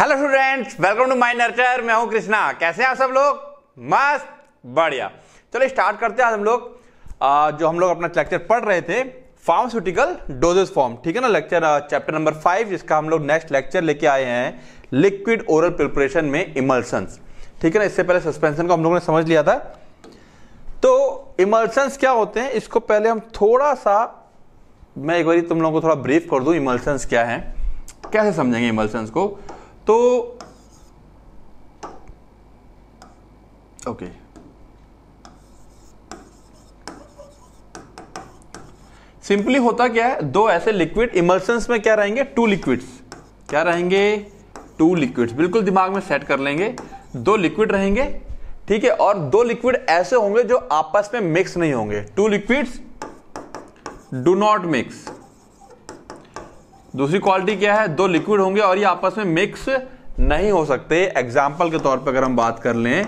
Hello students welcome to my nurture मैं हूं कृष्णा कैसे हैं आप सब लोग मस्त बढ़िया चलो स्टार्ट करते हैं आज हम लोग जो हम लोग अपना लेक्चर पढ़ रहे थे फार्मास्यूटिकल डोजेस फॉर्म ठीक है ना लेक्चर चैप्टर नंबर फाइव जिसका हम लोग नेक्स्ट लेक्चर लेके आए हैं लिक्विड ओरल प्रिपरेशन में इमल्सन्स ठीक है ना इससे पहले सस्पेंशन को हम लोगों ने समझ लिया था तो इमल्सन्स क्या होते हैं इसको पहले हम थोड़ा सा मैं एक बार तुम लोगों को थोड़ा ब्रीफ कर दूं इमल्सन्स क्या है कैसे समझेंगे इमल्सन्स को तो ओके सिंपली होता क्या है दो ऐसे लिक्विड इमल्सन में क्या रहेंगे टू लिक्विड्स क्या रहेंगे टू लिक्विड्स बिल्कुल दिमाग में सेट कर लेंगे दो लिक्विड रहेंगे ठीक है और दो लिक्विड ऐसे होंगे जो आपस में मिक्स नहीं होंगे two liquids do not mix दूसरी क्वालिटी क्या है दो लिक्विड होंगे और ये आपस में मिक्स नहीं हो सकते एग्जाम्पल के तौर पर अगर हम बात कर लें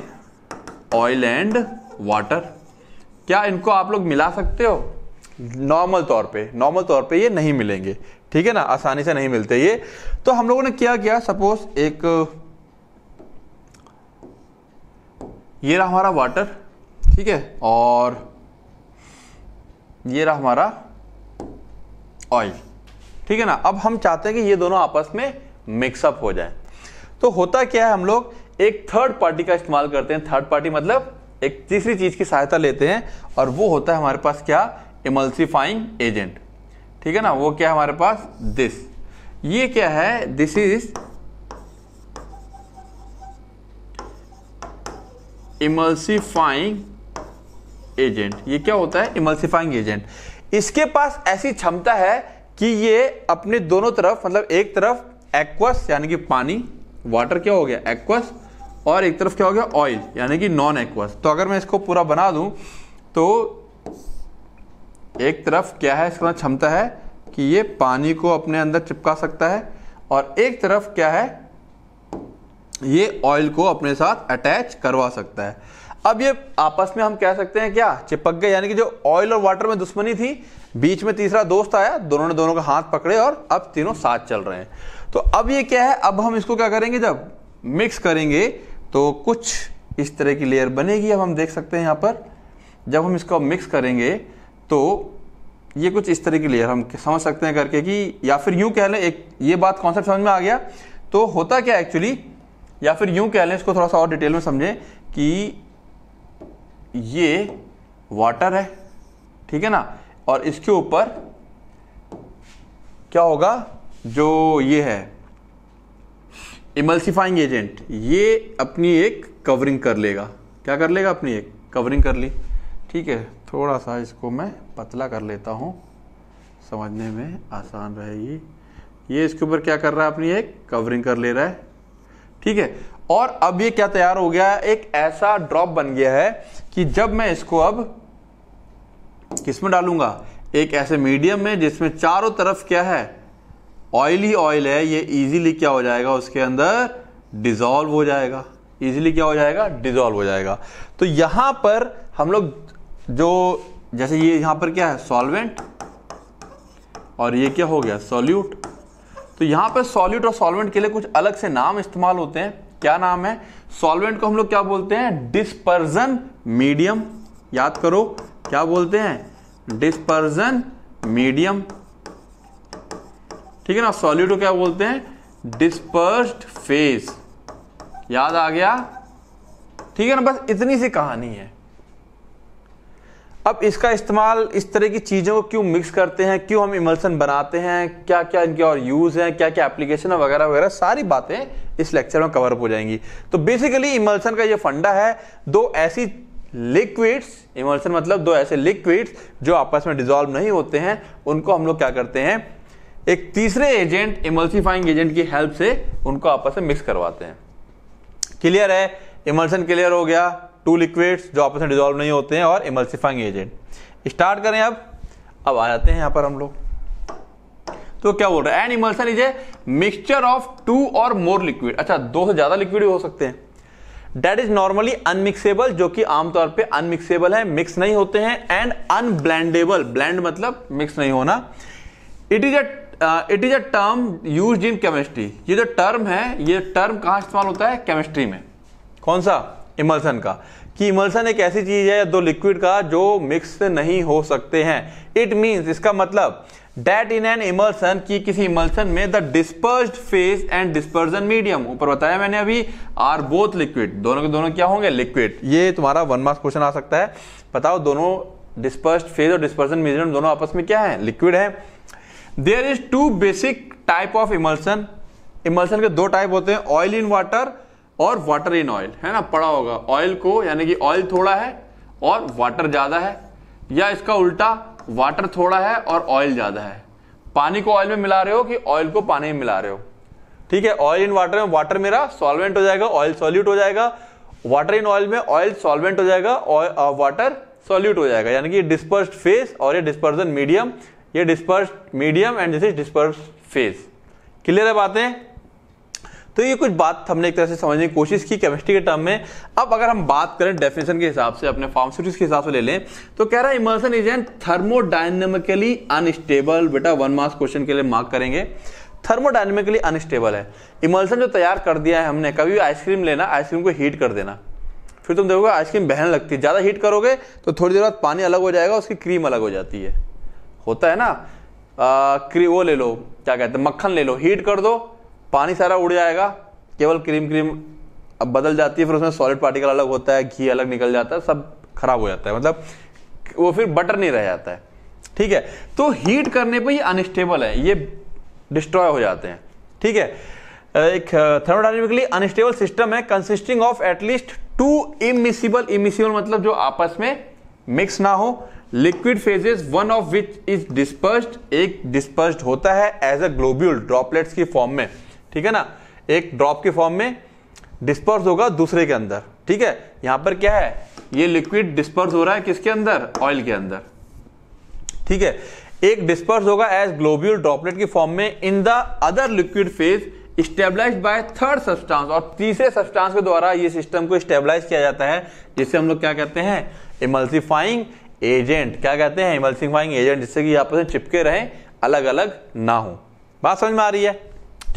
ऑयल एंड वाटर क्या इनको आप लोग मिला सकते हो नॉर्मल तौर पे नॉर्मल तौर पे ये नहीं मिलेंगे ठीक है ना आसानी से नहीं मिलते ये तो हम लोगों ने क्या किया सपोज एक ये रहा हमारा वाटर ठीक है और ये रहा हमारा ऑयल ठीक है ना अब हम चाहते हैं कि ये दोनों आपस में मिक्सअप हो जाए तो होता क्या है हम लोग एक थर्ड पार्टी का इस्तेमाल करते हैं थर्ड पार्टी मतलब एक तीसरी चीज की सहायता लेते हैं और वो होता है हमारे पास क्या इमल्सिफाइंग एजेंट ठीक है ना वो क्या हमारे पास दिस ये क्या है दिस इज इमल्सिफाइंग एजेंट ये क्या होता है इमल्सिफाइंग एजेंट इसके पास ऐसी क्षमता है कि ये अपने दोनों तरफ मतलब एक तरफ एक्वस यानी कि पानी वाटर क्या हो गया एक्वस और एक तरफ क्या हो गया ऑयल यानी कि नॉन एक्वस तो अगर मैं इसको पूरा बना दूं तो एक तरफ क्या है इसका क्षमता है कि ये पानी को अपने अंदर चिपका सकता है और एक तरफ क्या है ये ऑयल को अपने साथ अटैच करवा सकता है अब ये आपस में हम कह सकते हैं क्या चिपक गए यानी कि जो ऑयल और वाटर में दुश्मनी थी बीच में तीसरा दोस्त आया दोनों ने दोनों का हाथ पकड़े और अब तीनों साथ चल रहे हैं तो अब ये क्या है अब हम इसको क्या करेंगे जब मिक्स करेंगे तो कुछ इस तरह की लेयर बनेगी अब हम देख सकते हैं यहाँ पर जब हम इसको मिक्स करेंगे तो ये कुछ इस तरह की लेयर हम समझ सकते हैं करके कि या फिर यूं कह लें एक ये बात कॉन्सेप्ट समझ में आ गया तो होता क्या एक्चुअली या फिर यूं कह लें इसको थोड़ा सा और डिटेल में समझें कि ये वाटर है ठीक है ना और इसके ऊपर क्या होगा जो ये है इमल्सिफाइंग एजेंट ये अपनी एक कवरिंग कर लेगा क्या कर लेगा अपनी एक कवरिंग कर ली ठीक है थोड़ा सा इसको मैं पतला कर लेता हूँ समझने में आसान रहेगी ये इसके ऊपर क्या कर रहा है अपनी एक कवरिंग कर ले रहा है ठीक है और अब ये क्या तैयार हो गया है एक ऐसा ड्रॉप बन गया है कि जब मैं इसको अब किसमें डालूंगा एक ऐसे मीडियम में जिसमें चारों तरफ क्या है ऑयल ही ऑयल है ये इजीली क्या हो जाएगा उसके अंदर डिजोल्व हो जाएगा इजीली क्या हो जाएगा डिजोल्व हो जाएगा तो यहां पर हम लोग जो जैसे ये यहां पर क्या है सॉल्वेंट और ये क्या हो गया सॉल्यूट तो यहां पर सॉल्यूट और सॉल्वेंट के लिए कुछ अलग से नाम इस्तेमाल होते हैं क्या नाम है सॉल्वेंट को हम लोग क्या बोलते हैं डिस्पर्जन मीडियम याद करो क्या बोलते हैं डिस्पर्जन मीडियम ठीक है ना सॉल्यूट को क्या बोलते हैं डिस्पर्स्ड फेस याद आ गया ठीक है ना बस इतनी सी कहानी है अब इसका इस्तेमाल इस तरह की चीज़ों को क्यों मिक्स करते हैं क्यों हम इमल्सन बनाते हैं क्या क्या इनके और यूज़ हैं क्या क्या एप्लीकेशन है वगैरह वगैरह सारी बातें इस लेक्चर में कवर हो जाएंगी तो बेसिकली इमल्सन का ये फंडा है दो ऐसी लिक्विड्स इमल्सन मतलब दो ऐसे लिक्विड्स जो आपस में डिजॉल्व नहीं होते हैं उनको हम लोग क्या करते हैं एक तीसरे एजेंट इमल्सिफाइंग एजेंट की हेल्प से उनको आपस में मिक्स करवाते हैं क्लियर है इमल्सन क्लियर हो गया टू लिक्विड्स जो आपस में डिजॉल्व नहीं होते हैं और इमल्सिफाइंग एजेंट स्टार्ट करें अब अब आ जाते हैं यहां पर हम लोग तो क्या बोल रहे हैं an emulsion is a mixture of two और मोर लिक्विड अच्छा दो से ज्यादा लिक्विड हो सकते हैं डेट इज नॉर्मली अनमिक्सेबल जो कि आमतौर पे अनमिक्सेबल है मिक्स नहीं होते हैं एंड अनब्लैंडेबल ब्लैंड मतलब मिक्स नहीं होना it is a it is a term use in chemistry ये जो टर्म है ये टर्म कहां इस्तेमाल होता है केमिस्ट्री में कौन सा इमल्सन का कि इमल्सन एक ऐसी चीज है दो लिक्विड का जो मिक्स नहीं हो सकते हैं इट मीन्स इसका मतलब डेट इन एन इमल्सन कि किसी इमल्सन में the disperse phase and dispersion medium ऊपर बताया मैंने अभी आर बोथ लिक्विड दोनों के दोनों क्या होंगे लिक्विड ये तुम्हारा वन मार्क्स क्वेश्चन आ सकता है बताओ दोनों डिस्पर्ज फेस और डिस्पर्जन मीडियम दोनों आपस में क्या है लिक्विड है there is two basic type of emulsion emulsion के दो टाइप होते हैं ऑयल इन वाटर और वाटर इन ऑयल है ना पड़ा होगा ऑयल को यानी कि ऑयल थोड़ा है और वाटर ज्यादा है या इसका उल्टा वाटर थोड़ा है और ऑयल ज्यादा है पानी को ऑयल में मिला रहे हो कि ऑयल को पानी में मिला रहे हो ठीक है ऑयल इन वाटर में वाटर मेरा सॉल्वेंट हो जाएगा ऑयल सॉल्यूट हो जाएगा वाटर इन ऑयल में ऑयल सॉल्वेंट हो जाएगा और वाटर सॉल्यूट हो जाएगा यानी कि डिस्पर्स फेस और ये डिस्पर्जन मीडियम ये disperse medium and this is disperse phase clear है बातें तो ये कुछ बात हमने एक तरह से समझने की कोशिश की केमिस्ट्री के टर्म में अब अगर हम बात करें डेफिनेशन के हिसाब से अपने फार्मास्यूटिक्स के हिसाब से ले लें तो कह रहा है इमर्सन एन थर्मोडाइनमिकली अनस्टेबल बेटा वन मार्क्स क्वेश्चन के लिए मार्क करेंगे थर्मोडाइनमिकली अनस्टेबल है इमल्सन जो तैयार कर दिया है हमने कभी भी आइसक्रीम लेना आइसक्रीम को हीट कर देना फिर तुम देखोगे आइसक्रीम बहन लगती है ज़्यादा हीट करोगे तो थोड़ी देर बाद पानी अलग हो जाएगा उसकी क्रीम अलग हो जाती है होता है ना आ, क्री वो ले लो क्या कहते हैं मक्खन ले लो हीट कर दो पानी सारा उड़ जाएगा केवल क्रीम क्रीम अब बदल जाती है फिर उसमें सॉलिड पार्टिकल अलग होता है घी अलग निकल जाता है सब खराब हो जाता है मतलब वो फिर बटर नहीं रह जाता है ठीक है तो हीट करने पर ही अनस्टेबल है ये डिस्ट्रॉय हो जाते हैं ठीक है एक थर्मोडाइनमिकली अनस्टेबल सिस्टम है consisting of at least two immiscible immiscible मतलब जो आपस में मिक्स ना हो liquid phases one of which is dispersed एक डिस्पर्स्ड होता है एज अ ग्लोब्यूल ड्रॉपलेट्स की फॉर्म में ठीक है ना एक ड्रॉप के फॉर्म में डिस्पर्स होगा दूसरे के अंदर ठीक है यहां पर क्या है ये लिक्विड डिस्पर्स हो रहा है किसके अंदर ऑयल के अंदर ठीक है एक डिस्पर्स होगा एज ग्लोबियल ड्रॉपलेट के फॉर्म में in the other liquid phase stabilize by third substance और तीसरे सब्सटेंस के द्वारा ये सिस्टम को स्टेबलाइज किया जाता है जिसे हम लोग क्या कहते हैं इमल्सिफाइंग एजेंट क्या कहते हैं इमल्सिफाइंग एजेंट जिससे कि आपस में चिपके रहें अलग अलग ना हो बात समझ में आ रही है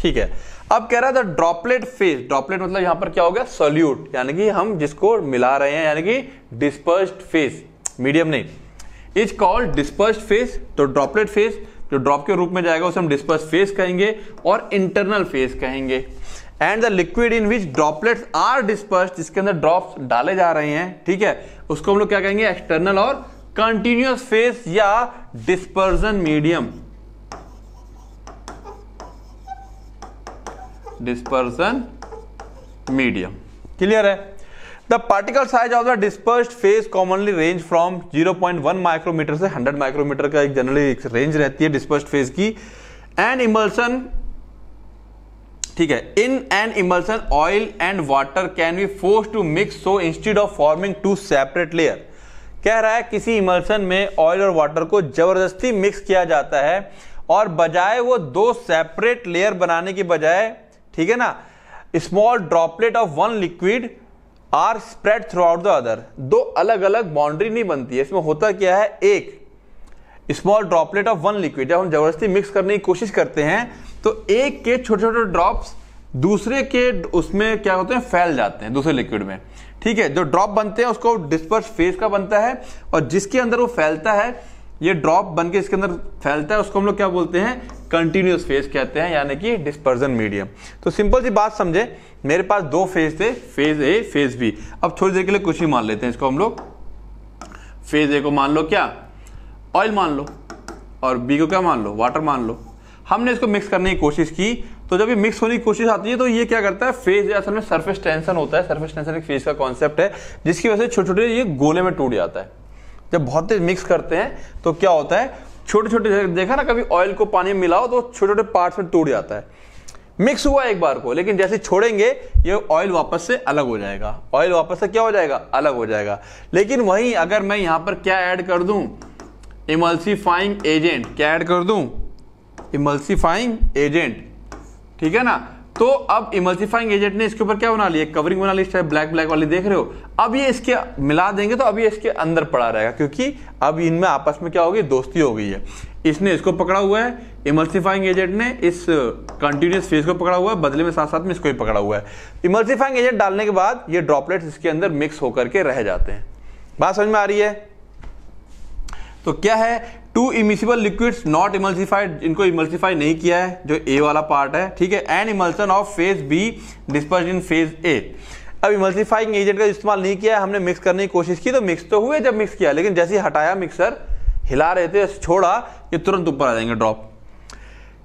ठीक है अब कह रहा था ड्रॉपलेट फेज ड्रॉपलेट मतलब यहां पर क्या हो गया सोल्यूट यानी कि हम जिसको मिला रहे हैं यानी कि डिस्पर्स फेज मीडियम नहीं इज कॉल्ड डिस्पर्स फेज तो ड्रॉपलेट फेज जो ड्रॉप के रूप में जाएगा उसे हम डिस्पर्स फेज कहेंगे और इंटरनल फेज कहेंगे and the liquid in which droplets are disperse जिसके अंदर ड्रॉप डाले जा रहे हैं ठीक है उसको हम लोग क्या कहेंगे एक्सटर्नल और कंटिन्यूस फेज या dispersion medium dispersion medium clear hai the particle size of the dispersed phase commonly range from 0.1 micrometre से 100 माइक्रोमीटर का एक जनरली एक रेंज रहती है डिस्पर्स्ड फेज की एंड इमल्सन ठीक है in an emulsion oil and water can be force to mix so instead of forming two separate layer कह रहा है किसी इमल्सन में ऑयल और वाटर को जबरदस्ती मिक्स किया जाता है और बजाय वो दो सेपरेट लेयर बनाने की बजाय ठीक है ना small droplet of one liquid are spread throughout the other दो अलग अलग बाउंड्री नहीं बनती है इसमें होता क्या है एक small droplet of one liquid जब हम जबरदस्ती मिक्स करने की कोशिश करते हैं तो एक के छोटे छोटे ड्रॉप्स दूसरे के उसमें क्या होते हैं फैल जाते हैं दूसरे लिक्विड में ठीक है जो ड्रॉप बनते हैं उसको डिस्पर्स फेज का बनता है और जिसके अंदर वो फैलता है ये ड्रॉप बन के इसके अंदर फैलता है उसको हम लोग क्या बोलते हैं कंटिन्यूस फेज कहते हैं यानी कि डिस्पर्जन मीडियम तो सिंपल सी बात समझे मेरे पास दो फेज थे फेज ए फेज बी अब थोड़ी देर के लिए कुछ ही मान लेते हैं इसको हम लोग फेज ए को मान लो क्या ऑयल मान लो और बी को क्या मान लो वाटर मान लो हमने इसको मिक्स करने की कोशिश की तो जब ये मिक्स होने की कोशिश आती है तो ये क्या करता है फेज असल में सर्फेस टेंशन होता है सर्फेस टेंशन एक फेज का कॉन्सेप्ट है जिसकी वजह से छोटे छोटे ये गोले में टूट जाता है जब बहुत तेज मिक्स करते हैं तो क्या होता है छोटे छोटे देखा ना कभी ऑयल को पानी में मिलाओ तो छोटे छोटे पार्ट्स में टूट जाता है मिक्स हुआ एक बार को लेकिन जैसे छोड़ेंगे ये ऑयल वापस से अलग हो जाएगा ऑयल वापस से क्या हो जाएगा अलग हो जाएगा लेकिन वहीं अगर मैं यहां पर क्या ऐड कर दूं इमल्सिफाइंग एजेंट क्या ऐड कर दूं इमल्सिफाइंग एजेंट ठीक है ना तो अब इमल्सिफाइंग एजेंट ने इसके ऊपर क्या बना लिया कवरिंग बना ली चाहे ब्लैक ब्लैक वाली देख रहे हो अब ये इसके मिला देंगे तो अब ये इसके अंदर पड़ा रहेगा क्योंकि अब इनमें आपस में क्या होगी दोस्ती हो गई है इसने इसको पकड़ा हुआ है इमल्सिफाइंग एजेंट ने इस कंटिन्यूस uh, फेज को पकड़ा हुआ है बदले में साथ साथ में इसको भी पकड़ा हुआ है इमल्सिफाइंग एजेंट डालने के बाद ये ड्रॉपलेट्स इसके अंदर मिक्स होकर के रह जाते हैं बात समझ में आ रही है तो क्या है two immiscible liquid not emulsified इनको इमल्सिफाई नहीं किया है जो ए वाला पार्ट है ठीक है and emulsion of phase B disperse in phase A अब इमल्सिफाइंग एजेंट का इस्तेमाल नहीं किया है हमने मिक्स करने की कोशिश की तो मिक्स तो हुए जब मिक्स किया लेकिन जैसे ही हटाया मिक्सर हिला रहे थे छोड़ा ये तुरंत ऊपर आ जाएंगे ड्रॉप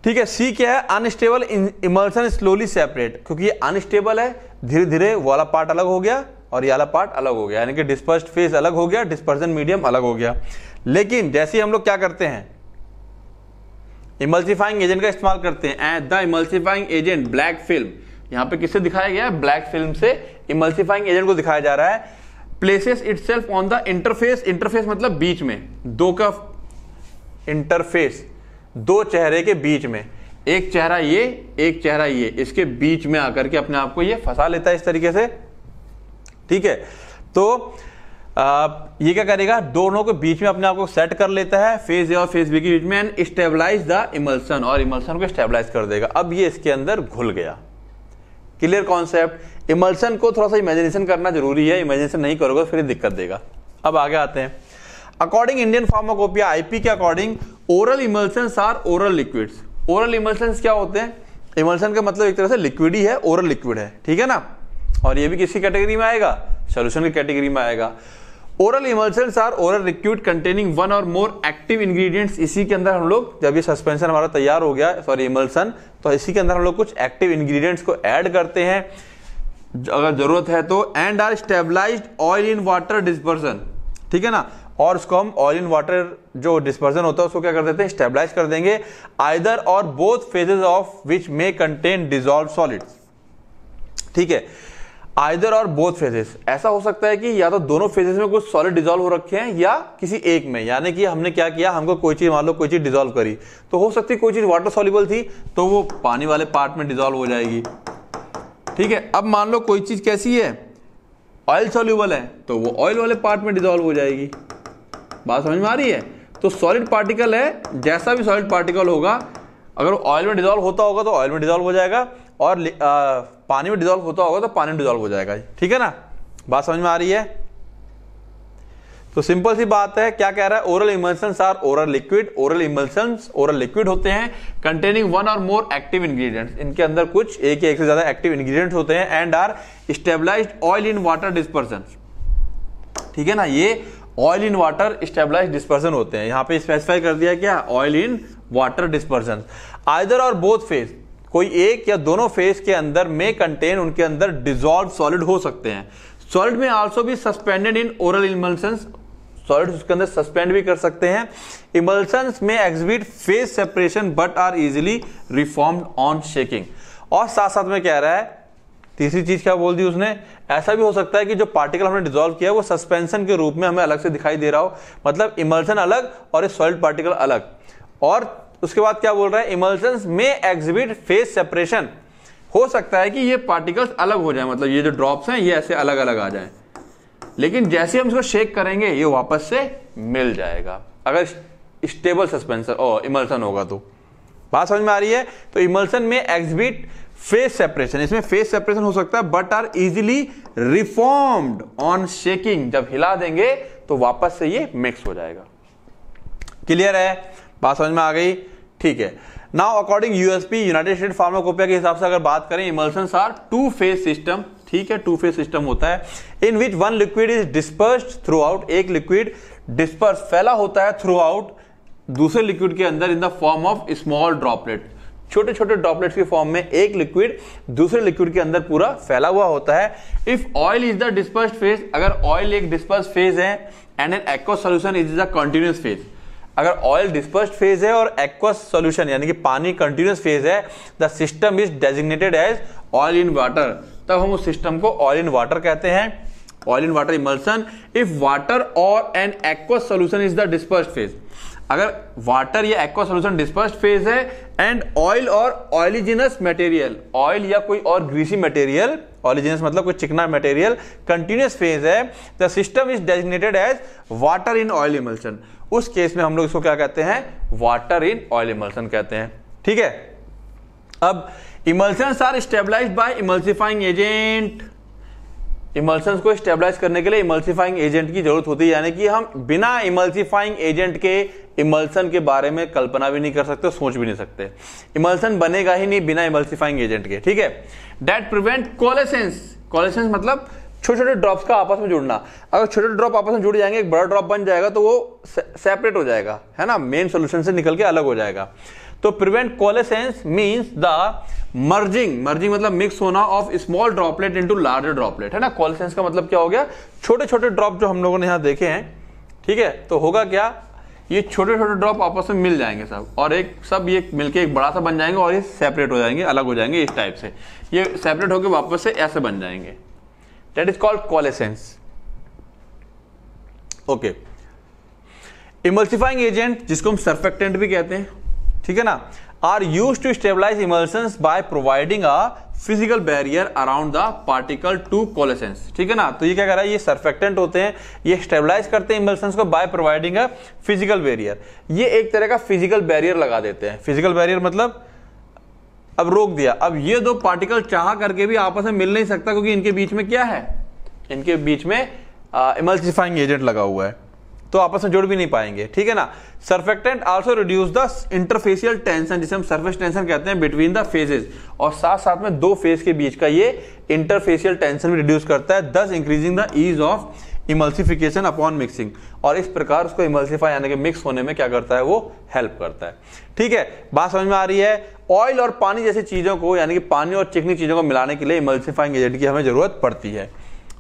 ठीक है सी क्या है अनस्टेबल इमल्सन स्लोली सेपरेट क्योंकि ये अनस्टेबल है धीरे धीरे वो वाला पार्ट अलग हो गया और ये वाला पार्ट अलग हो गया यानी कि डिस्पर्स फेज अलग हो गया डिस्पर्जन मीडियम अलग हो गया लेकिन जैसे हम लोग क्या करते हैं इमल्सिफाइंग एजेंट का इस्तेमाल करते हैं at the emulsifying agent black film यहां पे किससे दिखाया गया है ब्लैक फिल्म से इमल्सिफाइंग एजेंट को दिखाया जा रहा है places itself on the interface interface मतलब बीच में दो का इंटरफेस दो चेहरे के बीच में एक चेहरा ये एक चेहरा ये इसके बीच में आकर के अपने आप को ये फंसा लेता है इस तरीके से ठीक है तो ये क्या करेगा दोनों के बीच में अपने आप को सेट कर लेता है फेज ए और फेज बी के बीच में एंड स्टेबलाइज द इमल्सन और इमल्सन को स्टेबलाइज कर देगा अब ये इसके अंदर घुल गया क्लियर कॉन्सेप्ट इमल्सन को थोड़ा सा इमेजिनेशन करना जरूरी है इमेजिनेशन नहीं करोगे फिर दिक्कत देगा अब आगे आते हैं अकॉर्डिंग इंडियन फार्माकोपिया आईपी के according oral emulsion are oral liquid oral emulsion क्या होते हैं इमल्सन का मतलब एक तरह से लिक्विड ही है ओरल लिक्विड है ठीक है ना और ये भी किसी कैटेगरी में आएगा सोल्यूशन की कैटेगरी में आएगा oral emulsions are oral liquid containing one or more active ingredients इसी के अंदर हम लोग जब ये सस्पेंशन हमारा तैयार हो गया सॉरी इमल्सन तो इसी के अंदर हम लोग कुछ एक्टिव इंग्रेडिएंट्स को ऐड करते हैं अगर जरूरत है तो and are stabilize oil in water dispersion ठीक है ना और उसको हम ऑयल इन वाटर जो डिस्पर्जन होता है उसको क्या कर देते हैं स्टेबलाइज कर देंगे either or both phases of which may contain dissolved solid ठीक है आइदर और बोथ फेजेस ऐसा हो सकता है कि या तो दोनों फेजेस में कुछ सॉलिड डिजोल्व हो रखे हैं या किसी एक में यानी कि हमने क्या किया हमको कोई चीज़ मान लो कोई चीज़ डिजोल्व करी तो हो सकती है कोई चीज़ वाटर सॉल्यूबल थी तो वो पानी वाले पार्ट में डिजोल्व हो जाएगी ठीक है अब मान लो कोई चीज़ कैसी है ऑयल सॉल्यूबल है तो वो ऑयल वाले पार्ट में डिजोल्व हो जाएगी बात समझ में आ रही है तो सॉलिड पार्टिकल है जैसा भी सॉलिड पार्टिकल होगा अगर ऑयल में डिजोल्व होता होगा तो ऑयल में डिजोल्व हो जाएगा और आ, पानी में डिजोल्व होता होगा तो पानी डिजोल्व हो जाएगा ठीक है ना बात समझ में आ रही है तो सिंपल सी बात है क्या कह रहा है oral emulsion are oral liquid oral emulsion oral liquid होते हैं containing one or more active ingredients इनके अंदर कुछ एक एक से ज्यादा एक्टिव इंग्रेडिएंट्स होते हैं and are stabilize oil in water dispersion ठीक है ना ये oil in water stabilize dispersion होते हैं यहां पे स्पेसिफाई कर दिया क्या oil in water dispersion either or both phase कोई एक या दोनों फेस के अंदर में कंटेन उनके अंदर डिजॉल्व सॉलिड हो सकते हैं सॉलिड में आल्सो भी suspended in oral emulsions solid उसके अंदर सस्पेंड भी कर सकते हैं इमल्सन्स में exhibit phase separation but are easily reformed on shaking और साथ साथ में कह रहा है तीसरी चीज क्या बोल दी उसने ऐसा भी हो सकता है कि जो पार्टिकल हमने डिजोल्व किया वो सस्पेंशन के रूप में हमें अलग से दिखाई दे रहा हो मतलब इमल्सन अलग और सॉलिड पार्टिकल अलग और उसके बाद क्या बोल रहा है इमल्सन्स में एग्जिबिट फेस सेपरेशन हो सकता है कि ये पार्टिकल्स अलग हो जाए मतलब ये जो ड्रॉप्स हैं ये ऐसे अलग अलग आ जाए लेकिन जैसे हम इसको शेक करेंगे ये वापस से मिल जाएगा अगर स्टेबल सस्पेंसर और इमल्सन होगा तो बात समझ में आ रही है तो इमल्सन में एग्जिबिट फेस सेपरेशन इसमें फेस सेपरेशन हो सकता है but are easily reformed on shaking जब हिला देंगे तो वापस से ये मिक्स हो जाएगा क्लियर है बात समझ में आ गई ठीक है now according USP United State pharmacopoeia के हिसाब से अगर बात करें emulsion are two phase system ठीक है टू फेज सिस्टम होता है in which one liquid is disperse throughout एक लिक्विड डिस्पर्स फैला होता है थ्रू आउट दूसरे लिक्विड के अंदर in the form of small droplet छोटे छोटे ड्रॉपलेट्स के फॉर्म में एक लिक्विड दूसरे लिक्विड के अंदर पूरा फैला हुआ होता है if oil is the disperse phase अगर ऑयल एक डिस्पर्स फेज है and an aqueous solution is the continuous phase अगर ऑयल डिस्पर्स्ड फेज है और एक्वस सोल्यूशन यानी कि पानी कंटिन्यूस फेज है the system is designated as oil in water तब हम उस सिस्टम को ऑयल इन वाटर कहते हैं oil in water emulsion if water or an aqueous solution is the disperse phase अगर वाटर या एक्वा सोल्यूशन डिस्पर्स फेज है and oil or oleaginous material oil या कोई और ग्रीसी मटेरियल ऑयलिजिनस मतलब कोई चिकना मटेरियल कंटिन्यूस फेज है the system is designated as water in oil emulsion उस केस में हम लोग इसको क्या कहते हैं वाटर इन ऑयल इमल्शन कहते हैं ठीक है अब emulsion are stabilize by emulsifying agent emulsion को स्टेबलाइज करने के लिए इमल्सिफाइंग एजेंट की जरूरत होती है यानी कि हम बिना इमल्सिफाइंग एजेंट के इमल्सन के बारे में कल्पना भी नहीं कर सकते सोच भी नहीं सकते इमल्सन बनेगा ही नहीं बिना इमल्सिफाइंग एजेंट के ठीक है डेट प्रिवेंट कोलेसेंस कोलेसेंस मतलब छोटे छोटे ड्रॉप्स का आपस में जुड़ना अगर छोटे ड्रॉप आपस में जुड़ जाएंगे एक बड़ा ड्रॉप बन जाएगा तो वो सेपरेट हो जाएगा है ना मेन सोल्यूशन से निकल के अलग हो जाएगा तो prevent coalescence means the merging merging मतलब मिक्स होना of small droplet into larger droplet है ना कोलेसेंस का मतलब क्या हो गया छोटे छोटे ड्रॉप जो हम लोगों ने यहां देखे हैं ठीक है तो होगा क्या ये छोटे छोटे ड्रॉप आपस में मिल जाएंगे सब और एक सब ये मिलके एक बड़ा सा बन जाएंगे और ये सेपरेट हो जाएंगे अलग हो जाएंगे इस टाइप से ये सेपरेट होकर वापस से ऐसे बन जाएंगे that is called coalescence okay emulsifying agent जिसको हम सर्फेक्टेंट भी कहते हैं ठीक है ना are use to stabilize emulsions by providing a physical barrier around the particle to coalescence ठीक है ना तो ये क्या कर रहा है ये सर्फेक्टेंट होते हैं ये स्टेबलाइज करते हैं इमल्सन्स को by providing a physical barrier ये एक तरह का फिजिकल बैरियर लगा देते हैं फिजिकल बैरियर मतलब अब रोक दिया अब ये दो पार्टिकल चाह करके भी आपस में मिल नहीं सकता क्योंकि इनके बीच में क्या है इनके बीच में इमल्सिफाइंग एजेंट लगा हुआ है तो आपस में जुड़ भी नहीं पाएंगे ठीक है ना surfactant also reduce the interfacial tension जिसे हम सर्फेस टेंशन कहते हैं बिटवीन द फेजेस और साथ साथ में दो फेज के बीच का ये इंटरफेसियल टेंशन भी रिड्यूस करता है thus increasing the ease of emulsification upon mixing और इस प्रकार उसको इमल्सिफाई यानी कि मिक्स होने में क्या करता है वो हेल्प करता है ठीक है बात समझ में आ रही है ऑयल और पानी जैसी चीज़ों को यानी कि पानी और चिकनी चीज़ों को मिलाने के लिए इमल्सिफाइंग एजेंट की हमें ज़रूरत पड़ती है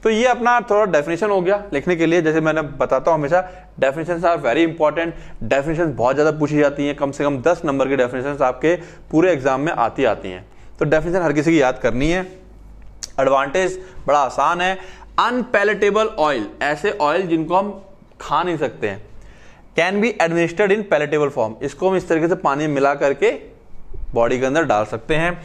तो ये अपना थोड़ा डेफिनेशन हो गया लिखने के लिए जैसे मैंने बताता हूँ हमेशा definition are very important definition बहुत ज़्यादा पूछी जाती हैं कम से कम दस नंबर की डेफिनेशन आपके पूरे एग्जाम में आती आती हैं तो डेफिनेशन हर किसी की याद करनी है एडवांटेज बड़ा आसान है अनपैलेटेबल ऑयल ऐसे ऑयल जिनको हम खा नहीं सकते हैं can be administered in palatable form इसको हम इस तरीके से पानी में मिला करके बॉडी के अंदर डाल सकते हैं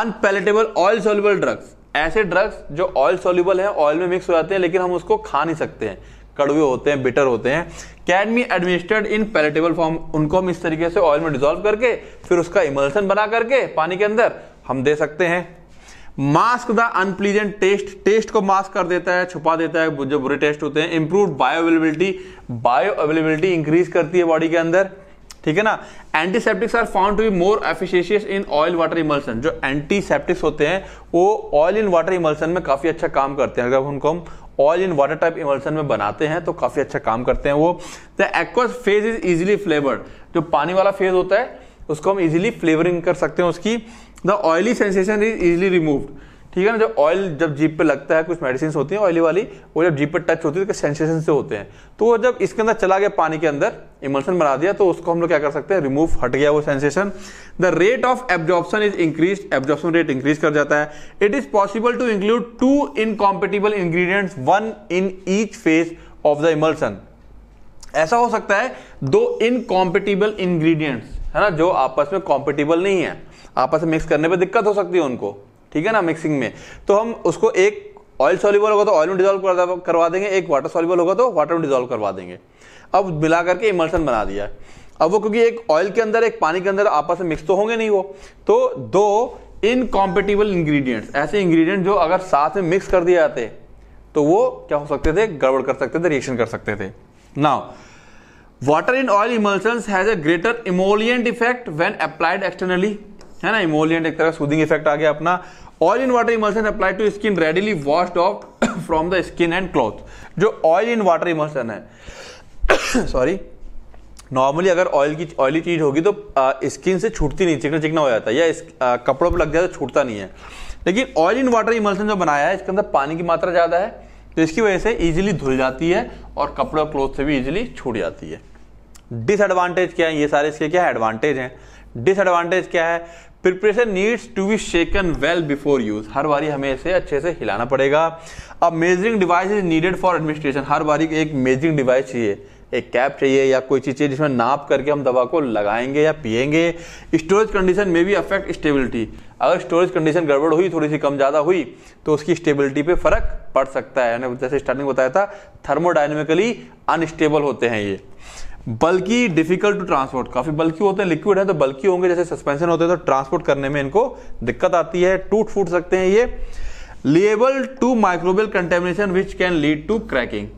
अनपैलेटेबल ऑयल सोल्यूबल ड्रग्स ऐसे ड्रग्स जो ऑयल सोल्यूबल है ऑयल में मिक्स हो जाते हैं लेकिन हम उसको खा नहीं सकते हैं कड़वे होते हैं बिटर होते हैं can be administered in palatable form उनको हम इस तरीके से ऑयल में डिजोल्व करके फिर उसका इमल्सन बना करके पानी के अंदर हम दे सकते हैं mask the unpleasant taste taste को मास्क कर देता है छुपा देता है जो बुरे टेस्ट होते हैं improve bioavailability bioavailability increase करती है बॉडी के अंदर ठीक है ना antiseptics are found to be more efficacious in oil water emulsion जो एंटीसेप्टिक्स होते हैं वो ऑयल इन वाटर इमल्सन में काफी अच्छा काम करते हैं अगर उनको हम oil in water type emulsion में बनाते हैं तो काफी अच्छा काम करते हैं वो the aqueous phase is easily flavoured जो पानी वाला फेज होता है उसको हम इजिली फ्लेवरिंग कर सकते हैं उसकी the oily sensation is easily removed ठीक है ना जब ऑयल जब जीप पे लगता है कुछ मेडिसिन होती है ऑयली वाली वो जब जीप पे टच होती है तो सेंसेशन से होते हैं तो वो जब इसके अंदर चला गया पानी के अंदर इमोशन बना दिया तो उसको हम लोग क्या कर सकते हैं रिमूव हट गया वो sensation the rate of absorption is increase absorption rate increase कर जाता है it is possible to include two incompatible ingredient one in each phase of the emulsion ऐसा हो सकता है दो इनकॉम्पिटेबल इंग्रीडियंट्स है ना जो आपस में कॉम्पिटेबल नहीं है आपस में मिक्स करने पर दिक्कत हो सकती है उनको ठीक है ना मिक्सिंग में तो हम उसको एक ऑयल सॉल्यूबल होगा तो ऑयल में डिजोल्व करवा देंगे एक वाटर सॉल्यूबल होगा तो वाटर में डिजोल्व करवा देंगे अब मिला करके इमल्सन बना दिया अब वो क्योंकि एक ऑयल के अंदर एक पानी के अंदर आपस में मिक्स तो होंगे नहीं वो तो दो इनकॉम्पेटिबल इंग्रेडिएंट्स ऐसे इंग्रेडिएंट जो अगर साथ में मिक्स कर दिए जाते तो वो क्या हो सकते थे गड़बड़ कर सकते थे रिएक्शन कर सकते थे now water in oil emulsion has a greater emollient effect when applied externally है ना इमोलियंट एक तरह सूदिंग इफेक्ट आ गया अपना oil in water emulsion apply to skin readily washed off from the skin and cloth जो oil in water emulsion है sorry normally अगर ऑयल की ऑयली चीज होगी तो स्किन से छूटती नहीं चिकना चिकना हो जाता है या इस, आ, कपड़ों पर लग जाए तो छूटता नहीं है लेकिन ऑयल इन वाटर इमल्सन जो बनाया है इसके अंदर पानी की मात्रा ज़्यादा है तो इसकी वजह से इजिली धुल जाती है और कपड़े और क्लोथ से भी इजिली छूट जाती है डिसएडवांटेज क्या है ये सारे इसके क्या एडवांटेज हैं डिसएडवांटेज क्या है preparation needs to be shaken well before use हर बारी हमें इसे अच्छे से हिलाना पड़ेगा अब measuring device is needed for administration हर बारी एक मेजरिंग डिवाइस चाहिए एक कैप चाहिए या कोई चीज़ चाहिए जिसमें नाप करके हम दवा को लगाएंगे या पिएंगे स्टोरेज कंडीशन में भी अफेक्ट स्टेबिलिटी अगर स्टोरेज कंडीशन गड़बड़ हुई थोड़ी सी कम ज़्यादा हुई तो उसकी स्टेबिलिटी पे फर्क पड़ सकता है जैसे स्टार्टिंग बताया था थर्मोडाइनमिकली अनस्टेबल होते हैं ये बल्कि डिफिकल्ट टू ट्रांसपोर्ट काफी बल्कि होते हैं लिक्विड है तो बल्कि होंगे जैसे सस्पेंशन होते हैं तो ट्रांसपोर्ट करने में इनको दिक्कत आती है टूट फूट सकते हैं ये liable to microbial contamination which can lead to cracking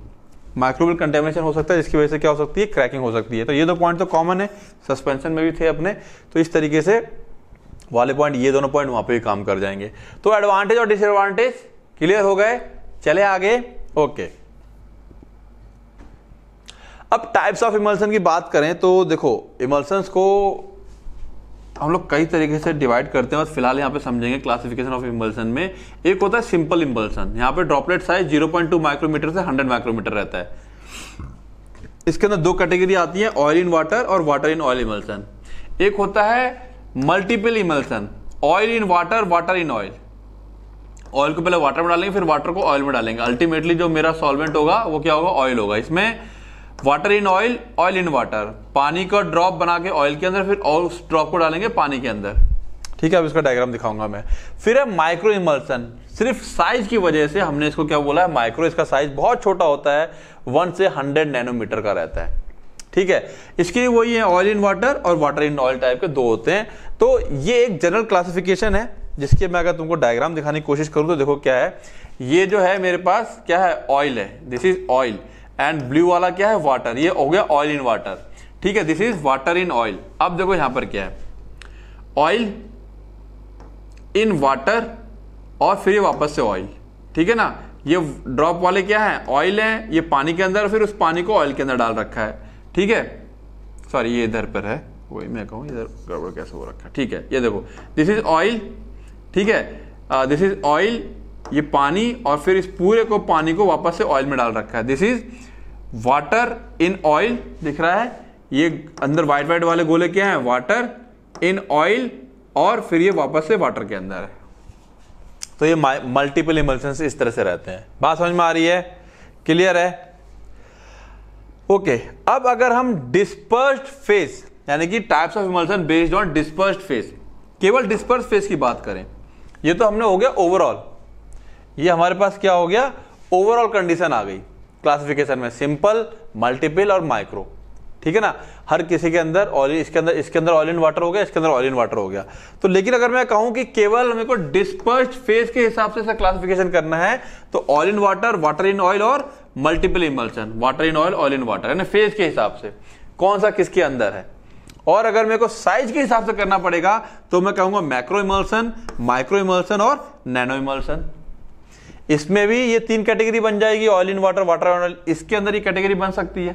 microbial contamination हो सकता है जिसकी वजह से क्या हो सकती है क्रैकिंग हो सकती है तो ये दो पॉइंट तो कॉमन है सस्पेंशन में भी थे अपने तो इस तरीके से वाले पॉइंट ये दोनों पॉइंट वहां पे भी काम कर जाएंगे तो एडवांटेज और डिसएडवांटेज क्लियर हो गए चले आगे ओके okay. अब टाइप्स ऑफ इमल्सन की बात करें तो देखो इमल्सन्स को हम लोग कई तरीके से डिवाइड करते हैं और फिलहाल यहाँ पे समझेंगे क्लासिफिकेशन ऑफ इम्बल्सन में एक होता है सिंपल इम्बल्सन यहाँ पे ड्रॉपलेट साइज 0.2 माइक्रोमीटर से 100 माइक्रोमीटर रहता है इसके अंदर दो कैटेगरी आती है ऑयल इन वाटर और वाटर इन ऑयल इमल्सन एक होता है multiple emulsion oil in water water in oil oil को पहले वाटर में डालेंगे फिर वाटर को ऑयल में डालेंगे अल्टीमेटली जो मेरा सॉल्वेंट होगा वो क्या होगा ऑयल होगा इसमें water in oil oil in water पानी का ड्रॉप बना के ऑयल के अंदर फिर और उस ड्रॉप को डालेंगे पानी के अंदर ठीक है अब इसका डायग्राम दिखाऊंगा मैं फिर है माइक्रो इमल्सन सिर्फ साइज की वजह से हमने इसको क्या बोला है माइक्रो इसका साइज बहुत छोटा होता है वन से हंड्रेड नैनोमीटर का रहता है ठीक है इसके लिए वही है ऑयल इन वाटर और वाटर इन ऑयल टाइप के दो होते हैं तो ये एक जनरल क्लासिफिकेशन है जिसके मैं अगर तुमको डायग्राम दिखाने की कोशिश करूं तो देखो क्या है ये जो है मेरे पास क्या है ऑयल है this is oil and blue वाला क्या है वाटर ये हो गया ऑयल इन वाटर ठीक है this is water in oil अब देखो यहां पर क्या है ऑयल इन वाटर और फिर वापस से ऑयल ठीक है ना ये ड्रॉप वाले क्या है ऑयल है ये पानी के अंदर फिर उस पानी को ऑयल के अंदर डाल रखा है ठीक है सॉरी ये इधर पर है वही मैं कहूँ इधर गड़बड़ कैसे हो रखा है ठीक है ये देखो दिस इज ऑयल ठीक है दिस इज ऑयल ये पानी और फिर इस पूरे को पानी को वापस से ऑयल में डाल रखा है this is water in oil दिख रहा है ये अंदर वाइट वाइट वाले गोले क्या हैं वाटर इन ऑयल और फिर ये वापस से वाटर के अंदर है तो ये मल्टीपल इमल्शन इस तरह से रहते हैं बात समझ में आ रही है क्लियर है ओके okay, अब अगर हम डिस्पर्स्ड फेस यानी कि types of emulsion based on disperse phase केवल डिस्पर्स फेस की बात करें ये तो हमने हो गया ओवरऑल ये हमारे पास क्या हो गया ओवरऑल कंडीशन आ गई क्लासिफिकेशन में सिंपल मल्टीपल और माइक्रो ठीक है ना हर किसी के अंदर ऑयल इसके अंदर इसके अंदर ऑल इन वाटर हो गया इसके अंदर ऑल इन वाटर हो गया तो लेकिन अगर मैं कहूं कि केवल मेरे को डिस्पर्स फेस के हिसाब से इसका क्लासिफिकेशन करना है तो oil in water water in oil और multiple emulsion water in oil oil in water यानी फेस के हिसाब से कौन सा किसके अंदर है और अगर मेरे को साइज के हिसाब से करना पड़ेगा तो मैं कहूंगा मैक्रो इमल्सन माइक्रो इमल्सन और नैनो इमल्सन इसमें भी ये तीन कैटेगरी बन जाएगी oil in water water oil इसके अंदर ये कैटेगरी बन सकती है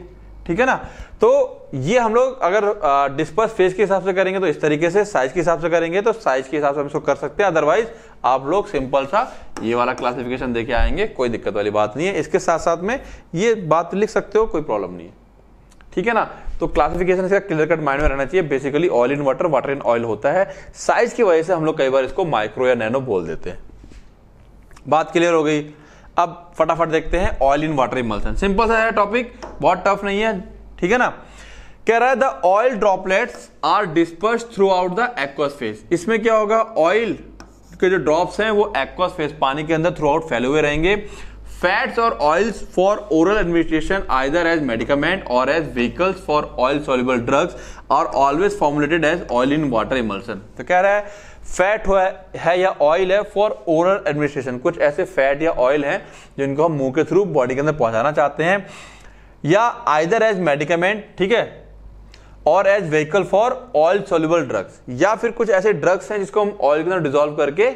ठीक है ना तो ये हम लोग अगर डिस्पर्स फेज के हिसाब से करेंगे तो इस तरीके से साइज के हिसाब से करेंगे तो साइज के हिसाब से हम इसको कर सकते हैं अदरवाइज आप लोग सिंपल सा ये वाला क्लासिफिकेशन देके आएंगे कोई दिक्कत वाली बात नहीं है इसके साथ साथ में ये बात लिख सकते हो कोई प्रॉब्लम नहीं है ठीक है ना तो क्लासिफिकेशन इसका क्लियर कट माइंड में रहना चाहिए basically oil in water water in oil होता है साइज की वजह से हम लोग कई बार इसको माइक्रो या नैनो बोल देते हैं बात क्लियर हो गई अब फटाफट देखते हैं oil in water emulsion simple सा है टॉपिक बहुत टफ नहीं है ठीक है ना कह रहा है the oil droplets are disperse throughout the aqueous phase इसमें क्या होगा ऑयल के जो ड्रॉप्स हैं वो एक्वस फेस पानी के अंदर थ्रू आउट फैले हुए रहेंगे फैट्स और oils for oral administration either as medicament or as vehicles for oil soluble drugs are always formulated as oil in water emulsion तो कह रहा है फैट है या ऑयल है फॉर ओरल एडमिनिस्ट्रेशन कुछ ऐसे फैट या ऑयल हैं जिनको हम मुंह के थ्रू बॉडी के अंदर पहुंचाना चाहते हैं या आइदर एज मेडिकमेंट ठीक है और as vehicle for oil soluble drugs या फिर कुछ ऐसे ड्रग्स हैं जिसको हम ऑयल के अंदर डिजोल्व करके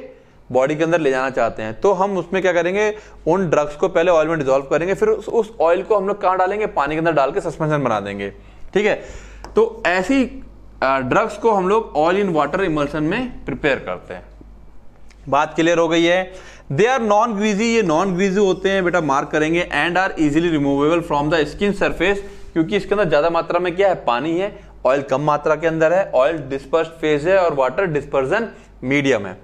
बॉडी के अंदर ले जाना चाहते हैं तो हम उसमें क्या करेंगे उन ड्रग्स को पहले ऑयल में डिजोल्व करेंगे फिर उस ऑयल को हम लोग कहाँ डालेंगे पानी के अंदर डाल के सस्पेंशन बना देंगे ठीक है तो ऐसी ड्रग्स को हम लोग ऑयल इन वाटर इमल्सन में प्रिपेयर करते हैं बात क्लियर हो गई है दे आर नॉन ग्रीजी ये नॉन ग्रीजी होते हैं बेटा मार्क करेंगे and are easily removable from the skin surface क्योंकि इसके अंदर ज्यादा मात्रा में क्या है पानी है ऑयल कम मात्रा के अंदर है ऑयल डिस्पर्स फेज है और वाटर डिस्पर्जन मीडियम है